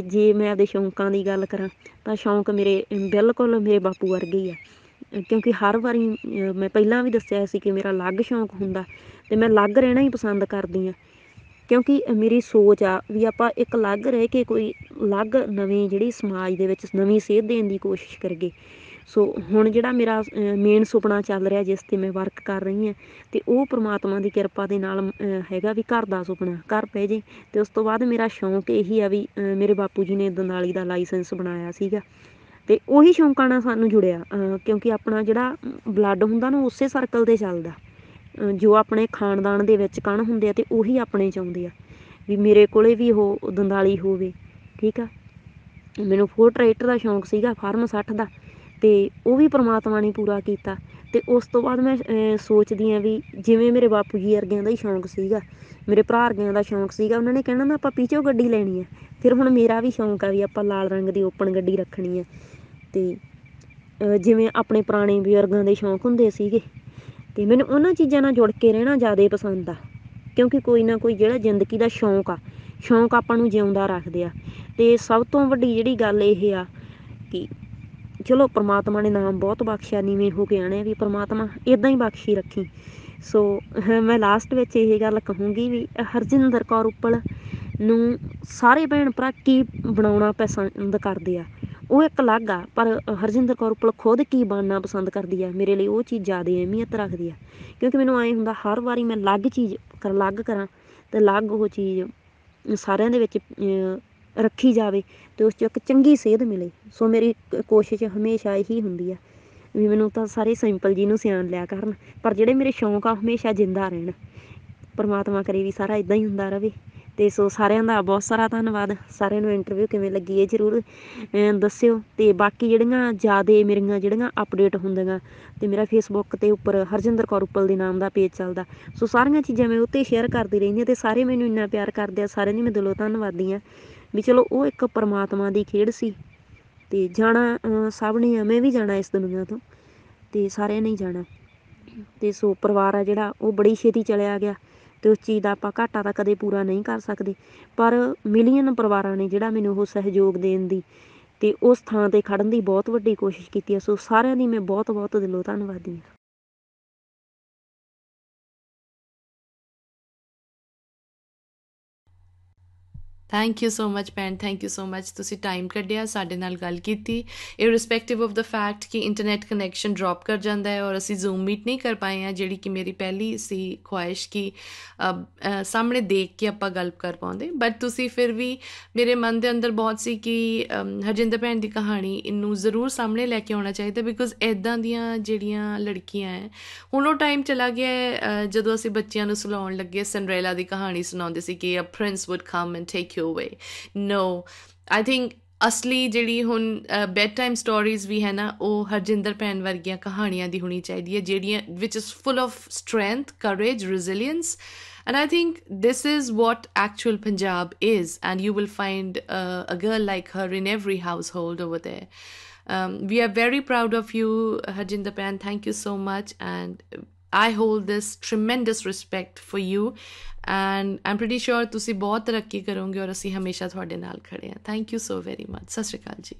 ਜੇ ਮੈਂ ਆਪਦੇ ਸ਼ੌਂਕਾਂ ਦੀ ਗੱਲ ਕਰਾਂ ਤਾਂ ਸ਼ੌਂਕ ਮੇਰੇ ਬਿਲਕੁਲ ਮੇਰੇ ਬਾਪੂ ਵਰਗੇ ਹੀ ਆ ਕਿਉਂਕਿ ਹਰ ਵਾਰੀ ਮੈਂ ਪਹਿਲਾਂ ਵੀ ਦੱਸਿਆ ਸੀ ਕਿ ਮੇਰਾ ਅਲੱਗ ਸ਼ੌਂਕ ਹੁੰਦਾ ਤੇ ਮੈਂ ਅਲੱਗ ਰਹਿਣਾ ਹੀ ਪਸੰਦ ਕਰਦੀ ਆ ਕਿਉਂਕਿ ਮੇਰੀ ਸੋਚ ਆ ਵੀ ਆਪਾਂ ਇੱਕ ਅਲੱਗ ਰਹਿ ਕੇ ਕੋਈ ਅਲੱਗ ਨਵੇਂ ਜਿਹੜੀ ਸਮਾਜ ਦੇ ਵਿੱਚ ਨਵੀਂ ਸੇਧ ਦੇਣ ਦੀ ਕੋਸ਼ਿਸ਼ ਕਰੀਏ ਸੋ ਹੁਣ ਜਿਹੜਾ ਮੇਰਾ ਮੇਨ ਸੁਪਨਾ ਚੱਲ ਰਿਹਾ ਜਿਸ ਤੇ ਮੈਂ ਵਰਕ ਕਰ ਰਹੀ ਹਾਂ ਤੇ ਉਹ ਪ੍ਰਮਾਤਮਾ ਦੀ ਕਿਰਪਾ ਦੇ ਨਾਲ ਹੈਗਾ ਵੀ ਘਰ ਦਾ ਸੁਪਨਾ ਘਰ ਪੈ ਜੇ ਤੇ ਉਸ ਤੋਂ ਬਾਅਦ ਮੇਰਾ ਸ਼ੌਂਕ ਇਹੀ ਆ ਵੀ ਮੇਰੇ ਬਾਪੂ ਜੀ ਨੇ ਦੰਦਾਲੀ ਦਾ ਲਾਇਸੈਂਸ ਬਣਾਇਆ ਸੀਗਾ ਤੇ ਉਹੀ ਸ਼ੌਂਕਾਂ ਨਾਲ ਸਾਨੂੰ ਜੁੜਿਆ ਕਿਉਂਕਿ ਆਪਣਾ ਜਿਹੜਾ ਬਲੱਡ ਹੁੰਦਾ ਨਾ ਉਸੇ ਸਰਕਲ ਤੇ ਚੱਲਦਾ ਜੋ ਆਪਣੇ ਖਾਨਦਾਨ ਦੇ ਵਿੱਚ ਕਣ ਹੁੰਦੇ ਆ ਤੇ ਉਹੀ ਆਪਣੇ ਚਾਹੁੰਦੇ ਆ ਵੀ ਮੇਰੇ ਕੋਲੇ ਵੀ ਉਹ ਦੰਦਾਲੀ ਹੋਵੇ ਠੀਕ ਆ ਮੈਨੂੰ ਫੋਰ ਟਰੈਕਟਰ ਦਾ ਸ਼ੌਂਕ ਸੀਗਾ ਫਾਰਮ 60 ਦਾ ਤੇ ਉਹ ਵੀ ਪ੍ਰਮਾਤਮਾ ਨੇ ਪੂਰਾ ਕੀਤਾ ਤੇ ਉਸ ਤੋਂ ਬਾਅਦ ਮੈਂ ਸੋਚਦੀ ਆ ਵੀ ਜਿਵੇਂ ਮੇਰੇ ਬਾਪੂ ਜੀ ਵਰਗਿਆਂ ਦਾ ਹੀ ਸ਼ੌਂਕ ਸੀਗਾ ਮੇਰੇ ਭਰਾ ਵਰਗਿਆਂ ਦਾ ਸ਼ੌਂਕ ਸੀਗਾ ਉਹਨਾਂ ਨੇ ਕਹਿਣਾ ਨਾ ਆਪਾਂ ਪੀਚੋ ਗੱਡੀ ਲੈਣੀ ਆ ਫਿਰ ਹੁਣ ਮੇਰਾ ਵੀ ਸ਼ੌਂਕ ਆ ਵੀ ਆਪਾਂ ਲਾਲ ਰੰਗ ਦੀ ਓਪਨ ਗੱਡੀ ਰੱਖਣੀ ਆ ਤੇ ਜਿਵੇਂ ਆਪਣੇ ਪੁਰਾਣੇ ਬਜ਼ੁਰਗਾਂ ਦੇ ਸ਼ੌਂਕ ਹੁੰਦੇ ਸੀਗੇ ਤੇ ਮੈਨੂੰ ਉਹਨਾਂ ਚੀਜ਼ਾਂ ਨਾਲ ਜੁੜ ਕੇ ਰਹਿਣਾ ਜ਼ਿਆਦਾ ਪਸੰਦ ਆ ਕਿਉਂਕਿ ਕੋਈ ਨਾ ਕੋਈ ਜਿਹੜਾ ਜ਼ਿੰਦਗੀ ਦਾ ਸ਼ੌਂਕ ਆ ਸ਼ੌਂਕ ਆਪਾਂ ਨੂੰ ਜਿਉਂਦਾ ਰੱਖਦੇ ਆ ਤੇ ਸਭ ਤੋਂ ਵੱਡੀ ਜਿਹੜੀ ਗੱਲ ਇਹ ਆ ਕਿ ਚਲੋ ਪ੍ਰਮਾਤਮਾ ਨੇ ਨਾਮ ਬਹੁਤ ਬਖਸ਼ਿਆ ਨੀਵੇਂ ਹੋ ਕੇ ਆਣੇ ਵੀ ਪ੍ਰਮਾਤਮਾ ਇਦਾਂ ਹੀ ਬਖਸ਼ੀ ਰੱਖੀ ਸੋ ਮੈਂ ਲਾਸਟ ਵਿੱਚ ਇਹ ਗੱਲ ਕਹੂੰਗੀ ਵੀ ਹਰਜਿੰਦਰ ਕੌਰ ਉੱਪਲ ਨੂੰ ਸਾਰੇ ਭੈਣ ਭਰਾ ਕੀ ਬਣਾਉਣਾ ਪਸੰਦ ਕਰਦੇ ਆ ਉਹ ਇੱਕ ਅਲੱਗ ਆ ਪਰ ਹਰਜਿੰਦਰ ਕੌਰ ਕੋਲ ਖੁਦ ਕੀ ਬਣਨਾ ਪਸੰਦ ਕਰਦੀ ਆ ਮੇਰੇ ਲਈ ਉਹ ਚੀਜ਼ ਜ਼ਿਆਦਾ ਅਹਿਮੀਅਤ ਰੱਖਦੀ ਆ ਕਿਉਂਕਿ ਮੈਨੂੰ ਐਂ ਹੁੰਦਾ ਹਰ ਵਾਰੀ ਮੈਂ ਅਲੱਗ ਚੀਜ਼ ਕਰ ਅਲੱਗ ਕਰਾਂ ਤੇ ਅਲੱਗ ਉਹ ਚੀਜ਼ ਸਾਰਿਆਂ ਦੇ ਵਿੱਚ ਰੱਖੀ ਜਾਵੇ ਤੇ ਉਸ 'ਚ ਇੱਕ ਚੰਗੀ ਸੇਧ ਮਿਲੇ ਸੋ ਮੇਰੀ ਕੋਸ਼ਿਸ਼ ਹਮੇਸ਼ਾ ਇਹੀ ਹੁੰਦੀ ਆ ਵੀ ਮੈਨੂੰ ਤਾਂ ਸਾਰੇ ਸਿੰਪਲ ਜੀ ਨੂੰ ਸਿਆਣ ਲਿਆ ਕਰਨ ਪਰ ਜਿਹੜੇ ਮੇਰੇ ਸ਼ੌਂਕ ਆ ਹਮੇਸ਼ਾ ਜਿੰਦਾ ਰਹਿਣ ਪਰਮਾਤਮਾ ਕਰੇ ਵੀ ਸਾਰਾ ਇਦਾਂ ਹੀ ਹੁੰਦਾ ਰਹੇ ਤੇ ਸੋ ਸਾਰਿਆਂ ਦਾ ਬਹੁਤ ਸਾਰਾ ਧੰਨਵਾਦ ਸਾਰਿਆਂ ਨੂੰ ਇੰਟਰਵਿਊ ਕਿਵੇਂ ਲੱਗੀ ਇਹ ਜ਼ਰੂਰ ਦੱਸਿਓ ਤੇ ਬਾਕੀ ਜਿਹੜੀਆਂ ਜਿਆਦੇ ਮੇਰੀਆਂ ਜਿਹੜੀਆਂ ਅਪਡੇਟ ਹੁੰਦੀਆਂ ਤੇ ਮੇਰਾ ਫੇਸਬੁੱਕ 'ਤੇ ਉੱਪਰ ਹਰਜਿੰਦਰ ਕੌਰ ਉੱਪਲ ਦੇ ਨਾਮ ਦਾ ਪੇਜ ਚੱਲਦਾ ਸੋ ਸਾਰੀਆਂ ਚੀਜ਼ਾਂ ਮੈਂ ਉੱਤੇ ਸ਼ੇਅਰ ਕਰਦੀ ਰਹਿੰਦੀ ਹਾਂ ਤੇ ਸਾਰੇ ਮੈਨੂੰ ਇੰਨਾ ਪਿਆਰ ਕਰਦੇ ਆ ਸਾਰਿਆਂ ਦੀ ਮੈਂ ਦਿਲੋਂ ਧੰਨਵਾਦੀ ਆ ਵੀ ਚਲੋ ਉਹ ਇੱਕ ਪਰਮਾਤਮਾ ਦੀ ਖੇਡ ਸੀ ਤੇ ਜਾਣਾ ਸਭ ਨੇ ਮੈਂ ਵੀ ਜਾਣਾ ਇਸ ਦੁਨੀਆ ਤੋਂ ਤੇ ਸਾਰਿਆਂ ਨੇ ਜਾਣਾ ਤੇ ਸੋ ਪਰਿਵਾਰ ਆ ਜਿਹੜਾ ਉਹ ਬੜੀ ਛੇਤੀ ਚਲਿਆ ਗਿਆ ਅਤੇ ਉਸ ਚੀਜ਼ ਦਾ ਆਪਾਂ ਘਾਟਾ ਤਾਂ ਕਦੇ ਪੂਰਾ ਨਹੀਂ ਕਰ ਸਕਦੇ ਪਰ ਮਿਲੀਅਨ ਪਰਿਵਾਰਾਂ ਨੇ ਜਿਹੜਾ ਮੈਨੂੰ ਉਹ ਸਹਿਯੋਗ ਦੇਣ ਦੀ ਅਤੇ ਉਸ ਥਾਂ 'ਤੇ ਖੜ੍ਹਨ ਦੀ ਬਹੁਤ ਵੱਡੀ ਕੋਸ਼ਿਸ਼ ਕੀਤੀ ਹੈ ਸੋ ਸਾਰਿਆਂ ਦੀ ਮੈਂ ਬਹੁਤ ਬਹੁਤ ਦਿਲੋਂ ਧੰਨਵਾਦੀ ਹਾਂ ਥੈਂਕ ਯੂ ਸੋ ਮੱਚ ਪੈਨ ਥੈਂਕ ਯੂ ਸੋ ਮੱਚ ਤੁਸੀਂ ਟਾਈਮ ਕੱਢਿਆ ਸਾਡੇ ਨਾਲ ਗੱਲ ਕੀਤੀ ਇਰਰਿਸਪੈਕਟਿਵ ਆਫ ਦਾ ਫੈਕਟ ਕਿ ਇੰਟਰਨੈਟ ਕਨੈਕਸ਼ਨ ਡ੍ਰੌਪ ਕਰ ਜਾਂਦਾ ਹੈ ਔਰ ਅਸੀਂ ਜ਼ੂਮ ਮੀਟ ਨਹੀਂ ਕਰ ਪਾਏ ਆ ਜਿਹੜੀ ਕਿ ਮੇਰੀ ਪਹਿਲੀ ਸੀ ਖੁਆਇਸ਼ ਕਿ ਸਾਹਮਣੇ ਦੇਖ ਕੇ ਆਪਾਂ ਗੱਲ ਕਰ ਪਾਉਂਦੇ ਬਟ ਤੁਸੀਂ ਫਿਰ ਵੀ ਮੇਰੇ ਮਨ ਦੇ ਅੰਦਰ ਬਹੁਤ ਸੀ ਕਿ ਹਰਜਿੰਦਰ ਭੈਣ ਦੀ ਕਹਾਣੀ ਇਹਨੂੰ ਜ਼ਰੂਰ ਸਾਹਮਣੇ ਲੈ ਕੇ ਆਉਣਾ ਚਾਹੀਦਾ ਬਿਕੋਜ਼ ਐਦਾਂ ਦੀਆਂ ਜਿਹੜੀਆਂ ਲੜਕੀਆਂ ਹੈ ਹੁਣ ਉਹ ਟਾਈਮ ਚਲਾ ਗਿਆ ਜਦੋਂ ਅਸੀਂ ਬੱਚਿਆਂ ਨੂੰ ਸੁਲਾਉਣ ਲੱਗੇ ਸਿੰਡਰੇਲਾ ਦੀ ਕਹਾਣੀ ਸੁਣਾਉਂਦੇ ਸੀ ਕਿ a prince would come and take you away no I think ਅਸਲੀ ਜਿਹੜੀ ਹੁਣ ਬੈਡ ਟਾਈਮ ਸਟੋਰੀਜ਼ ਵੀ ਹੈ ਨਾ ਉਹ ਹਰਜਿੰਦਰ ਭੈਣ ਵਰਗੀਆਂ ਕਹਾਣੀਆਂ ਦੀ ਹੋਣੀ ਚਾਹੀਦੀ ਹੈ ਜਿਹੜੀਆਂ ਵਿਚ is full of strength courage And I think this is what actual Punjab is, and you will find uh, a girl like her in every household over there. Um, we are very proud of you, Hajinda Pan. Thank you so much, and I hold this tremendous respect for you and I'm pretty sure ਤੁਸੀਂ ਬਹੁਤ ਤਰੱਕੀ ਕਰੋਗੇ ਔਰ ਅਸੀਂ ਹਮੇਸ਼ਾ ਤੁਹਾਡੇ ਨਾਲ ਖੜੇ ਹਾਂ thank you so very much Sat Sri ਅਕਾਲ ਜੀ